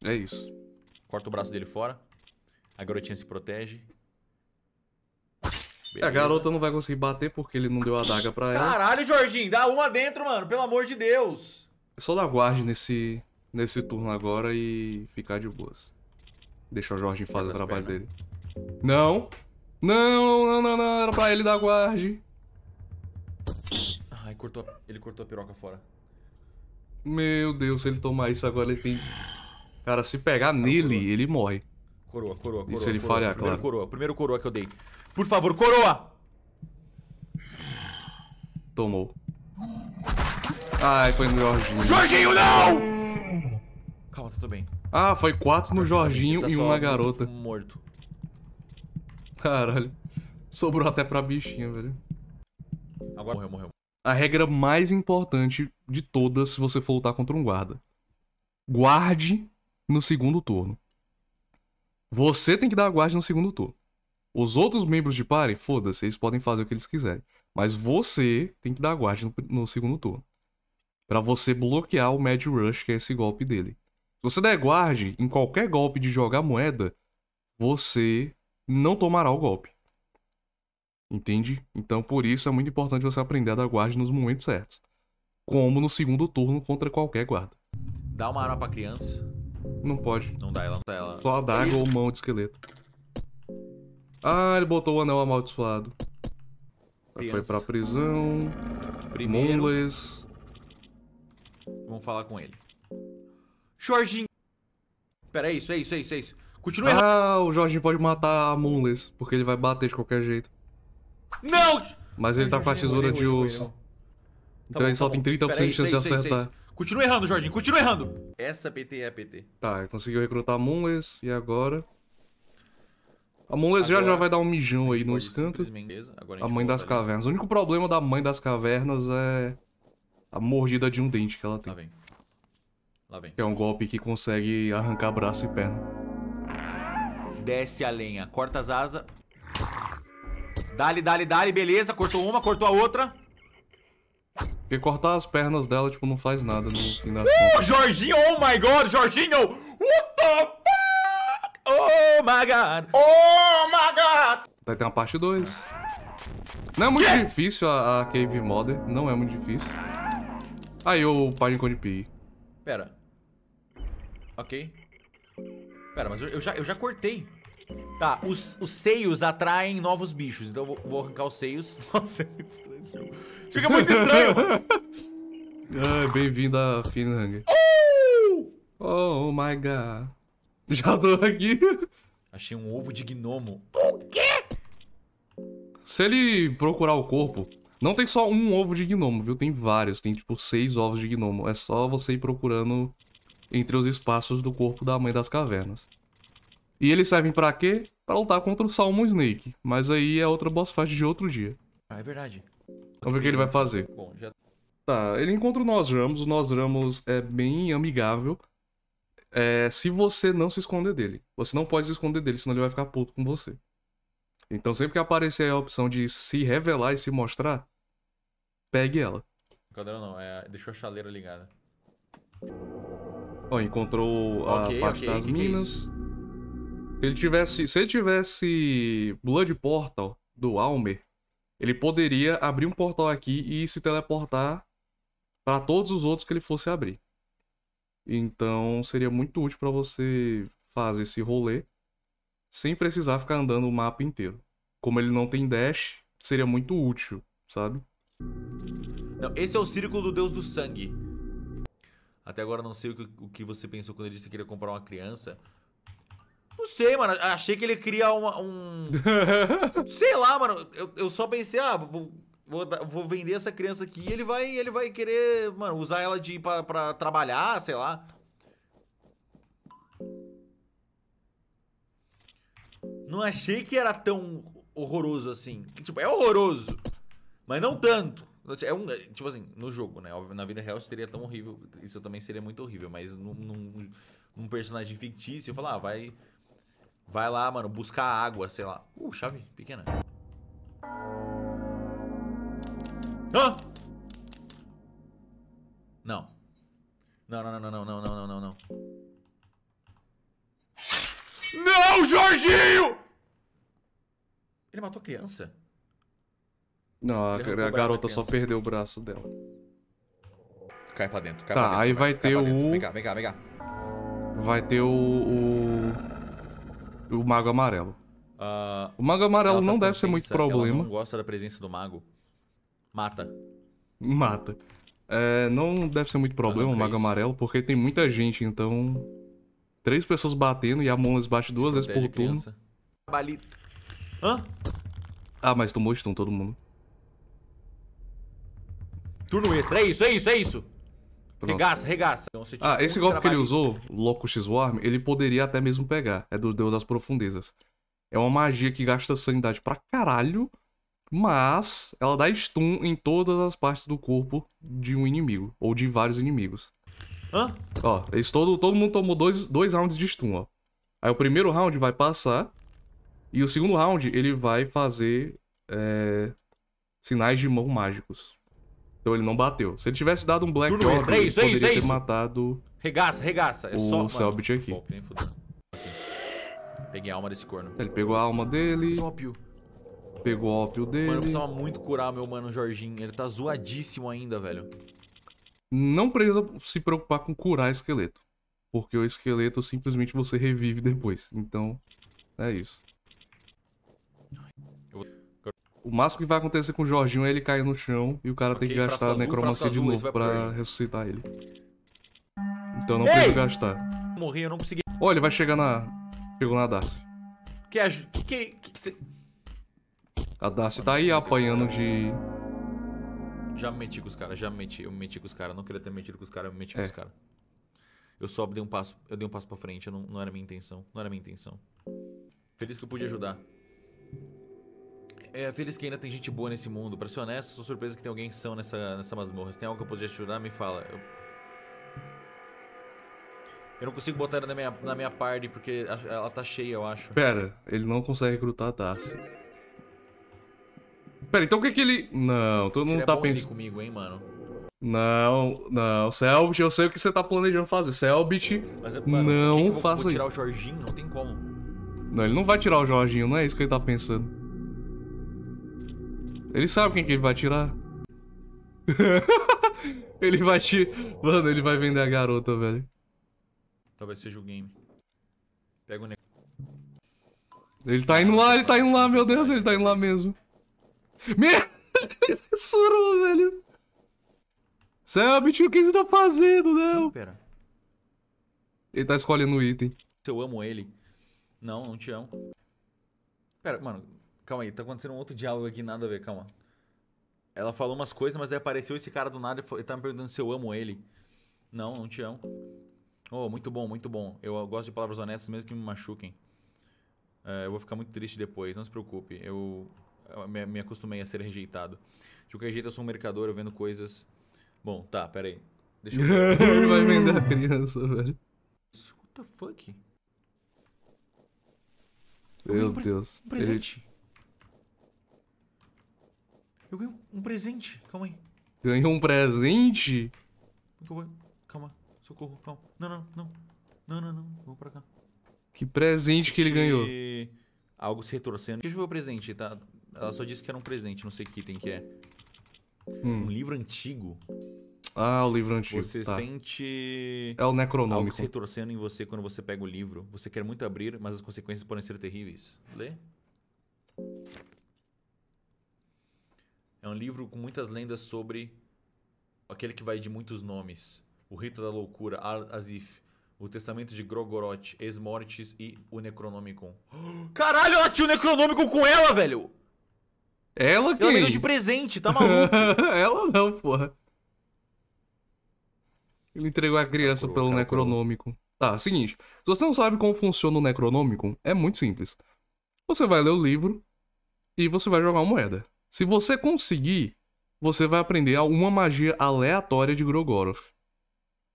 B: É isso.
A: Corta o braço dele fora. A garotinha se protege.
B: Beleza. É, a garota não vai conseguir bater porque ele não deu a daga pra ela.
A: Caralho, Jorginho, dá uma dentro, mano, pelo amor de Deus.
B: É só dar guarde nesse, nesse turno agora e ficar de boas. Deixa o Jorginho fazer o trabalho pernas. dele. Não! Não, não, não, não, era pra ele dar guarde.
A: Ai, cortou a... ele cortou a piroca fora.
B: Meu Deus, se ele tomar isso agora, ele tem. Cara, se pegar Cara, nele, coroa. ele morre.
A: Coroa, coroa, coroa. E se ele coroa, falhar, primeiro claro. Coroa, primeiro coroa que eu dei.
B: Por favor, coroa! Tomou. Ai, foi no Jorginho. Jorginho, não! Calma, tudo bem. Ah, foi quatro no Jorginho tá e um na garota. Morto. Caralho. Sobrou até pra bichinha, velho. Agora morreu, morreu a regra mais importante de todas se você for lutar contra um guarda. Guarde no segundo turno. Você tem que dar a guarda no segundo turno. Os outros membros de party, foda-se, eles podem fazer o que eles quiserem. Mas você tem que dar a guarda no, no segundo turno. para você bloquear o Mad Rush, que é esse golpe dele. Se você der guarda em qualquer golpe de jogar moeda, você não tomará o golpe entende? Então por isso é muito importante você aprender a dar guarda nos momentos certos. Como no segundo turno contra qualquer guarda.
A: Dá uma arma pra criança? Não pode. Não dá ela, não dá ela. Só daga ou
B: mão de esqueleto. Ah, ele botou o anel amaldiçoado. Criança. Foi pra prisão. Primeiro. Moonless. Vamos falar com ele.
A: Jorginho! Pera, é isso, é isso, é isso, é isso.
B: Continua Ah, o Jorginho pode matar a Moonless, porque ele vai bater de qualquer jeito. Não! Mas ele tá com a tesoura de osso. Então tá ele tá só tem 30% de chance de acertar.
A: Continua errando, Jorginho, continua errando! Essa PT é a PT.
B: Tá, conseguiu recrutar a Moonless e agora. A Moonless já já vai dar um mijão aí nos cantos. A, a mãe das cavernas. O único problema da mãe das cavernas é a mordida de um dente que ela tem. Lá vem. Lá vem. Que é um golpe que consegue arrancar braço e perna. Desce
A: a lenha, corta as asas, Dali, dali, dali, beleza. Cortou uma, cortou a outra.
B: Porque cortar as pernas dela, tipo, não faz nada no fim da uh, Jorginho,
A: oh my god, Jorginho! What the fuck? Oh my god! Oh my god!
B: Vai ter uma parte 2. Não é muito difícil a, a Cave Mother. não é muito difícil. Aí o Pánico de Pi.
A: Pera. Ok. Pera, mas eu, eu, já, eu já cortei. Tá, os, os seios atraem novos bichos, então eu vou, vou arrancar os seios. Nossa, é muito estranho
B: esse jogo. Fica muito estranho! ah, Bem-vindo a Finhang. Uh! Oh my god. Já tô aqui. Achei um
A: ovo de gnomo. O quê?
B: Se ele procurar o corpo, não tem só um ovo de gnomo, viu? Tem vários, tem tipo seis ovos de gnomo. É só você ir procurando entre os espaços do corpo da Mãe das Cavernas. E eles servem pra quê? Pra lutar contra o Salmon Snake. Mas aí é outra boss fight de outro dia. Ah, é verdade. Vamos ver o que ele vai fazer. Bom, já... Tá, ele encontra o Ramos. O Ramos, é bem amigável. É, se você não se esconder dele. Você não pode se esconder dele, senão ele vai ficar puto com você. Então sempre que aparecer a opção de se revelar e se mostrar, pegue ela.
A: Cadê? não, é, deixou a chaleira ligada.
B: Ó, encontrou a okay, parte okay, das que minas. Que é se ele tivesse, se ele tivesse Blood Portal do Almer, ele poderia abrir um portal aqui e se teleportar para todos os outros que ele fosse abrir. Então seria muito útil para você fazer esse rolê sem precisar ficar andando o mapa inteiro. Como ele não tem dash, seria muito útil, sabe?
A: Não, esse é o círculo do Deus do Sangue. Até agora não sei o que, o que você pensou quando ele disse que queria comprar uma criança. Não sei, mano. Achei que ele cria uma, um. sei lá, mano. Eu, eu só pensei, ah, vou, vou, vou, vender essa criança aqui e ele vai, ele vai querer, mano, usar ela de, pra, pra trabalhar, sei lá. Não achei que era tão horroroso assim. Tipo, é horroroso. Mas não tanto. É um, tipo assim, no jogo, né? na vida real seria tão horrível. Isso também seria muito horrível. Mas num, num, num personagem fictício, eu falo, ah, vai Vai lá, mano, buscar água, sei lá. Uh, chave pequena. Hã? Não. Não, não, não, não, não, não, não, não, não. Não, Jorginho! Ele matou a criança?
B: Não, a, a garota só perdeu o braço dela. Cai pra dentro, cai tá, pra dentro. Tá, aí vai, vai ter o... Vem cá, vem cá, vem cá. Vai ter o... o o mago amarelo. Uh, o mago amarelo tá não deve ser muito problema. Ela não
A: gosta da presença do mago. Mata.
B: Mata. É, não deve ser muito tá problema o mago amarelo, porque tem muita gente, então. Três pessoas batendo e a Monles bate duas vezes por turno. Hã? Ah, mas tomou stun todo mundo.
A: Turno extra, é isso, é isso, é isso! Pronto. Regaça, regaça. Então, ah, esse golpe que ele
B: usou, Loco X-Worm, ele poderia até mesmo pegar. É do Deus das Profundezas. É uma magia que gasta sanidade pra caralho, mas ela dá stun em todas as partes do corpo de um inimigo, ou de vários inimigos. Hã? Ó, eles todo, todo mundo tomou dois, dois rounds de stun, ó. Aí o primeiro round vai passar, e o segundo round ele vai fazer é, sinais de mão mágicos. Então ele não bateu. Se ele tivesse dado um Black Turno Orb, é isso, ele é isso, é isso. É ter matado
A: regaça, regaça. É o só, Selbit aqui. aqui. Peguei a alma desse corno.
B: Ele pegou a alma dele. Só Pegou o ópio dele. Mano, precisava
A: muito curar meu mano Jorginho. Ele tá zoadíssimo ainda, velho.
B: Não precisa se preocupar com curar esqueleto. Porque o esqueleto simplesmente você revive depois. Então, é isso. O máximo que vai acontecer com o Jorginho é ele cair no chão e o cara okay, tem que gastar a necromancia de novo pra ressuscitar ele. Então não Ei! preciso gastar. Morri, eu não consegui. Olha, ele vai chegar na. Chegou na Darcy. Que
A: é aj... Que. que...
B: A Darcy tá aí apanhando de.
A: Já me meti com os caras, já me meti. Eu me meti com os caras. Não queria ter metido com os caras, eu me meti é. com os caras. Eu só dei um passo, eu dei um passo pra frente, eu não, não era minha intenção. Não era minha intenção. Feliz que eu pude ajudar. É, feliz que ainda tem gente boa nesse mundo. Pra ser honesto, sou surpresa que tem alguém são nessa, nessa masmorra. Se tem algo que eu te ajudar, me fala. Eu... eu... não consigo botar ela na minha, na minha party porque ela tá cheia, eu acho. Pera,
B: ele não consegue recrutar a taça. Pera, então o que é que ele... Não, todo mundo é tá pensando...
A: comigo, hein, mano?
B: Não, não, Selbit, eu sei o que você tá planejando fazer. Selbit, não que que faça vou, vou tirar isso. tirar
A: o Jorginho? Não tem como.
B: Não, ele não vai tirar o Jorginho, não é isso que ele tá pensando. Ele sabe quem que ele vai tirar. ele vai te... Mano, ele vai vender a garota, velho.
A: Talvez seja o game. Pega o negócio. Ele
B: tá indo lá, ele tá indo lá, meu Deus, ele tá indo lá mesmo. Me... Surou, velho. Sabe, tio, é o que você tá fazendo, não? Ele tá escolhendo o item. Se eu amo ele. Não, não te amo.
A: Pera, mano, Calma aí, tá acontecendo um outro diálogo aqui, nada a ver, calma. Ela falou umas coisas, mas aí apareceu esse cara do nada e tá me perguntando se eu amo ele. Não, não te amo. Oh, muito bom, muito bom. Eu gosto de palavras honestas mesmo que me machuquem. É, eu vou ficar muito triste depois, não se preocupe. Eu me, me acostumei a ser rejeitado. De qualquer jeito, eu sou um mercador, eu vendo coisas. Bom, tá, aí. Deixa eu. Vai vender a
B: criança, velho. What the fuck? Meu Deus. Um presente.
A: Eu ganhei um presente. Calma aí.
B: Ganhou um presente?
A: Calma. Socorro, calma. Não, não, não. Não, não, não. Vou pra cá.
B: Que presente que ele ganhou.
A: Algo se retorcendo. Deixa eu ver o presente, tá? Ela só disse que era um presente, não sei que item que é.
B: Hum. Um livro antigo. Ah, o livro antigo. Você tá. sente. É o necronômico. Algo se
A: retorcendo em você quando você pega o livro. Você quer muito abrir, mas as consequências podem ser terríveis. Lê. É um livro com muitas lendas sobre aquele que vai de muitos nomes. O Rito da Loucura, azif o Testamento de Grogoroth, Ex-Mortis e o Necronomicon. Caralho, ela tinha o Necronomicon com ela, velho!
B: Ela que? Ela me deu de
A: presente, tá maluco?
B: ela não, porra. Ele entregou a criança pelo Necronômico. Tá, seguinte. Se você não sabe como funciona o Necronomicon? é muito simples. Você vai ler o livro e você vai jogar uma moeda. Se você conseguir, você vai aprender uma magia aleatória de Grogoroth.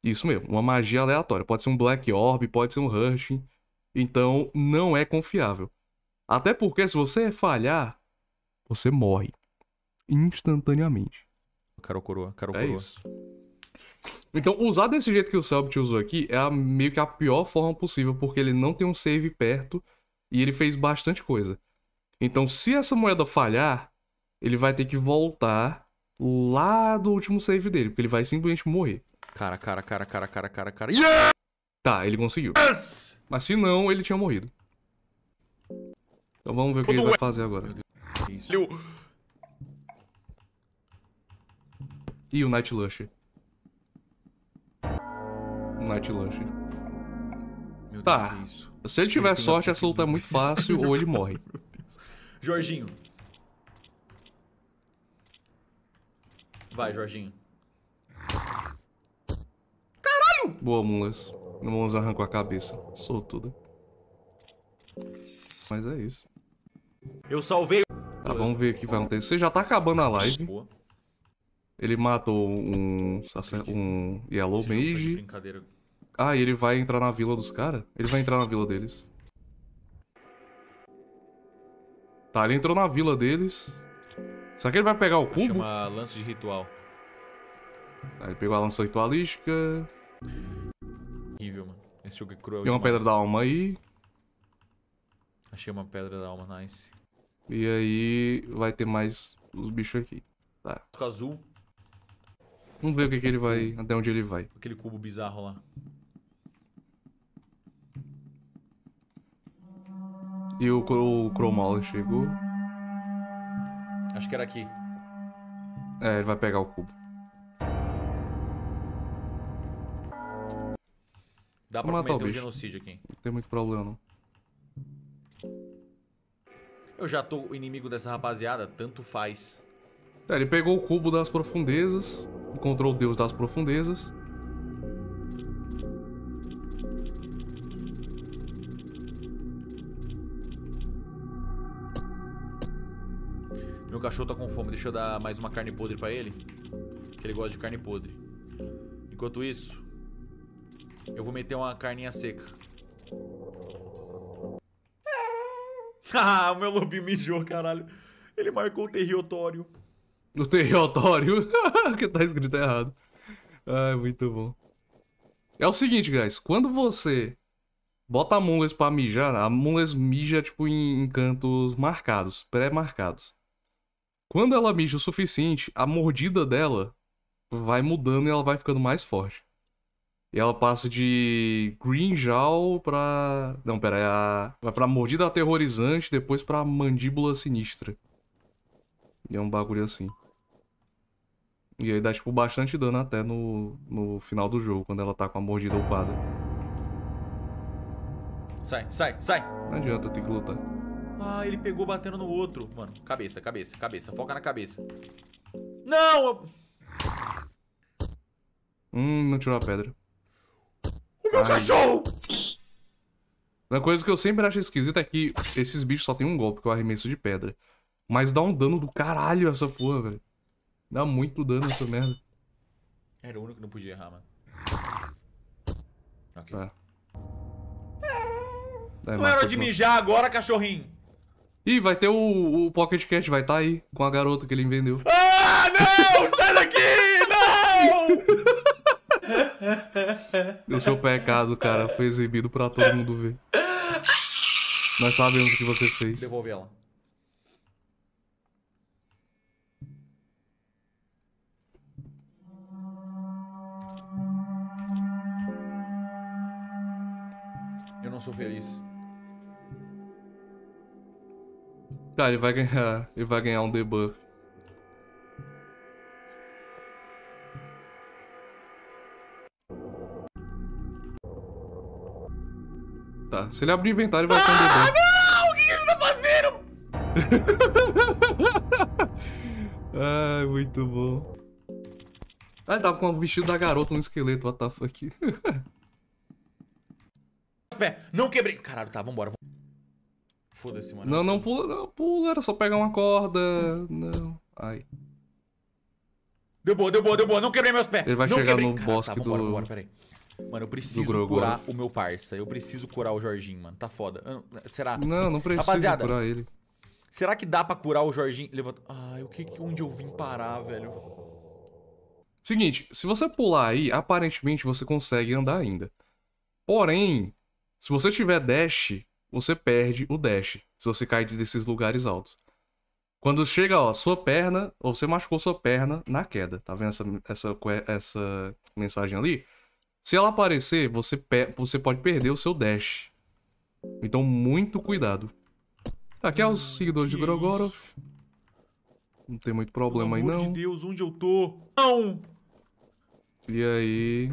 B: Isso mesmo, uma magia aleatória. Pode ser um Black Orb, pode ser um Rush. Então, não é confiável. Até porque se você falhar, você morre. Instantaneamente. Caro Coroa, Caro é Coroa. Isso. Então, usar desse jeito que o Selbit usou aqui é a, meio que a pior forma possível, porque ele não tem um save perto e ele fez bastante coisa. Então, se essa moeda falhar, ele vai ter que voltar lá do último save dele, porque ele vai simplesmente morrer. Cara, cara, cara, cara, cara, cara, cara. Yeah! Tá, ele conseguiu. Yes! Mas se não, ele tinha morrido. Então vamos ver o que ele vai é- fazer agora. Isso. E o Night Lush. Night Lush. tá. Se ele tiver sorte, essa luta é muito fácil ou ele morre.
A: Jorginho, Vai, Jorginho. Caralho!
B: Boa, Mulas. Mulas arrancou a cabeça. tudo. Mas é isso. Eu salvei... Tá, vamos ver o que vai acontecer. Você já tá acabando a live. Boa. Ele matou um, um Yellow Esse Mage. Ah, e ele vai entrar na vila dos caras? Ele vai entrar na vila deles. Tá, ele entrou na vila deles. Só que ele vai pegar o cubo. Chama lance de ritual. Tá, ele pegou a lança ritualística. Horrível, mano. Esse jogo é cruel. Tem uma pedra da alma aí. Achei uma
A: pedra da alma, nice.
B: E aí vai ter mais os bichos aqui. Tá. Fica azul. Vamos ver o que, que ele vai. Até onde ele vai. Aquele cubo bizarro lá. E o, o chegou. Acho que era aqui. É, ele vai pegar o cubo. Dá Vou pra matar cometer o um genocídio aqui. Não tem muito problema, não.
A: Eu já tô inimigo dessa rapaziada, tanto faz.
B: É, ele pegou o cubo das profundezas, encontrou o deus das profundezas.
A: cachorro tá com fome. Deixa eu dar mais uma carne podre pra ele. Que ele gosta de carne podre. Enquanto isso, eu vou meter uma carninha seca. ah, o meu lobinho mijou, caralho. Ele marcou o território.
B: O território? que tá escrito é errado. Ai, muito bom. É o seguinte, guys. Quando você bota a Mules pra mijar, a Mules mija, tipo, em, em cantos marcados, pré-marcados. Quando ela mija o suficiente, a mordida dela vai mudando e ela vai ficando mais forte. E ela passa de Jaw pra. Não, pera, é a. Vai pra mordida aterrorizante, depois pra mandíbula sinistra. E é um bagulho assim. E aí dá, tipo, bastante dano até no, no final do jogo, quando ela tá com a mordida upada.
A: Sai, sai, sai!
B: Não adianta, tem que lutar.
A: Ah, ele pegou batendo no outro. Mano, cabeça, cabeça, cabeça. Foca na cabeça. Não!
B: Hum, não tirou a pedra. O meu Ai. cachorro! Uma coisa que eu sempre acho esquisita é que esses bichos só tem um golpe, que é o arremesso de pedra. Mas dá um dano do caralho essa porra, velho. Dá muito dano essa merda.
A: Era o único que não podia errar, mano.
B: Ok. Tá. não era de mijar agora, cachorrinho. Ih, vai ter o, o Pocket Cat, vai estar tá aí, com a garota que ele vendeu. Ah, não! Sai daqui! Não! o seu pecado, cara, foi exibido pra todo mundo ver. Nós sabemos o que você fez.
A: Devolve ela. Eu não sou feliz.
B: Cara, tá, ele vai ganhar. Ele vai ganhar um debuff. Tá, se ele abrir o inventário, vai ter um debuff. Ah, não! O que ele tá fazendo? ah, muito bom. Ah, ele tava com o vestido da garota no esqueleto, what the fuck. Não quebrei. Caralho, tá, vambora. vambora. Foda-se, mano. Não, não pula, não, pula. Era só pegar uma corda. Não.
A: Ai. Deu boa, deu boa, deu boa. Não quebrei meus pés. Ele vai não chegar quebrei. no Cara, bosque tá, vambora, do... Vambora, peraí. Mano, eu preciso curar o meu parça. Eu preciso curar o Jorginho, mano. Tá foda. Será? Não, não precisa Rapaziada, curar ele. Será que dá pra curar o Jorginho? Levanta... Ai, o que... onde eu vim parar, velho?
B: Seguinte, se você pular aí, aparentemente você consegue andar ainda. Porém, se você tiver dash, você perde o dash se você cair desses lugares altos. Quando chega, ó, sua perna, ou você machucou sua perna na queda. Tá vendo essa, essa, é, essa mensagem ali? Se ela aparecer, você, você pode perder o seu dash. Então, muito cuidado. Tá aqui é os seguidores de Grogorov. Isso? Não tem muito problema aí, não. Meu de Deus, onde eu tô? Não! E aí...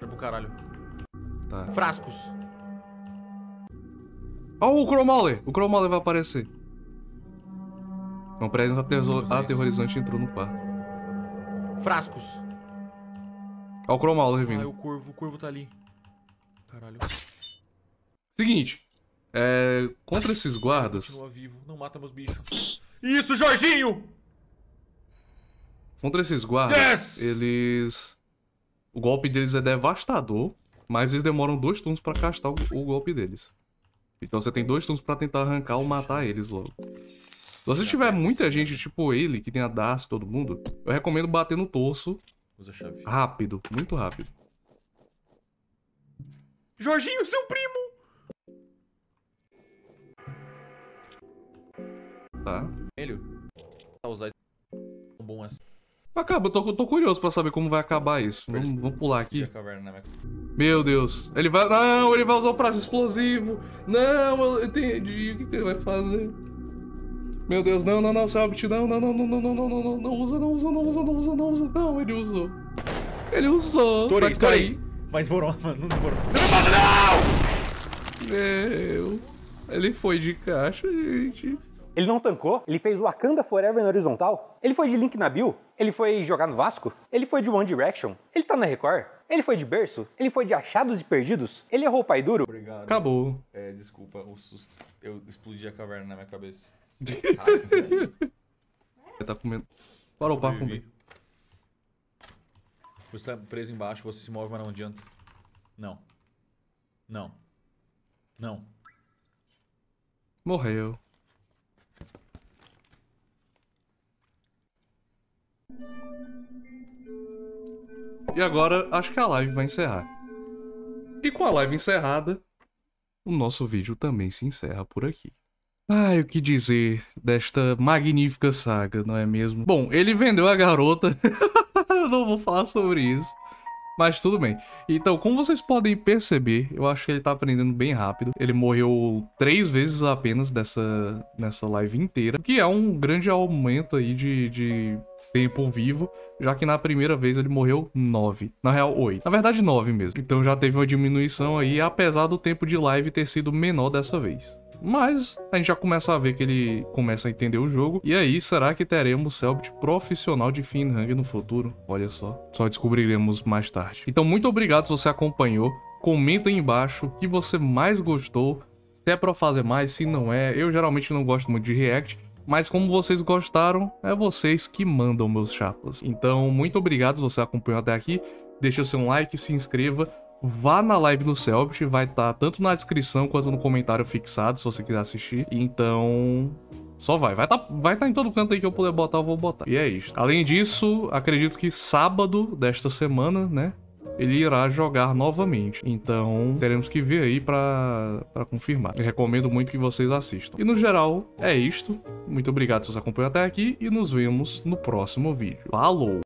B: É pro caralho. Tá. Frascos. Oh, o Crowmolly! O Crowmolly vai aparecer. Uma então, presença hum, aterrorizante entrou no quarto. Frascos. Olha o Crowmolly vindo. Ah, o
A: corvo. O corvo tá ali. Caralho.
B: Seguinte. É, contra esses guardas...
A: Continua vivo. Não mata meus bichos. Isso, Jorginho!
B: Contra esses guardas, yes! eles... O golpe deles é devastador, mas eles demoram dois turnos pra castar o, o golpe deles. Então você tem dois turnos para tentar arrancar ou matar eles logo. Se você tiver muita gente tipo ele, que tem a Darcy, todo mundo, eu recomendo bater no torso. Rápido, muito rápido. Jorginho, seu primo! Tá.
A: Ele? tá usar bom assim.
B: Acaba, tô, tô curioso pra saber como vai acabar isso. Vamos, vamos pular aqui. Né, Meu Deus. Ele vai. Não, ele vai usar o prazo explosivo. Não, eu entendi. O que, que ele vai fazer? Meu Deus, não, não, não, Selbit, não, não, não, não, não, não, não, não, não, não usa, não usa, não usa, não usa, não usa, não, ele usou. Ele usou. Estourei, estourei. Mas morou, mano, não morou. Não, não! Meu. Ele foi de caixa,
A: gente. Ele não tancou? Ele fez o Wakanda Forever na horizontal? Ele foi de Link na Bill? Ele foi jogar no Vasco? Ele foi de One Direction? Ele tá na Record? Ele foi de berço? Ele foi de achados e
B: perdidos? Ele errou o pai duro? Obrigado. Acabou.
A: É, desculpa o susto. Eu explodi a caverna na minha cabeça.
B: Caraca, tá comendo. o pra comigo.
A: Você tá preso embaixo, você se move, mas não adianta. Não. Não. Não.
B: Morreu. E agora acho que a live vai encerrar. E com a live encerrada, o nosso vídeo também se encerra por aqui. Ai, o que dizer desta magnífica saga, não é mesmo? Bom, ele vendeu a garota. eu não vou falar sobre isso. Mas tudo bem. Então, como vocês podem perceber, eu acho que ele tá aprendendo bem rápido. Ele morreu três vezes apenas dessa, nessa live inteira. Que é um grande aumento aí de, de tempo vivo, já que na primeira vez ele morreu 9. Na real, 8. Na verdade, 9 mesmo. Então já teve uma diminuição aí, apesar do tempo de live ter sido menor dessa vez. Mas a gente já começa a ver que ele começa a entender o jogo. E aí, será que teremos Selbit profissional de Finhang no futuro? Olha só. Só descobriremos mais tarde. Então, muito obrigado se você acompanhou. Comenta aí embaixo o que você mais gostou. Se é pra fazer mais, se não é. Eu geralmente não gosto muito de React mas como vocês gostaram, é vocês que mandam, meus chapas. Então, muito obrigado se você acompanhou até aqui. Deixa o seu like, se inscreva. Vá na live no Selbit, vai estar tá tanto na descrição quanto no comentário fixado, se você quiser assistir. Então, só vai. Vai estar tá, vai tá em todo canto aí que eu puder botar, eu vou botar. E é isso. Além disso, acredito que sábado desta semana, né? ele irá jogar novamente. Então, teremos que ver aí para confirmar. Eu recomendo muito que vocês assistam. E no geral, é isto. Muito obrigado se você acompanhou até aqui e nos vemos no próximo vídeo. Falou!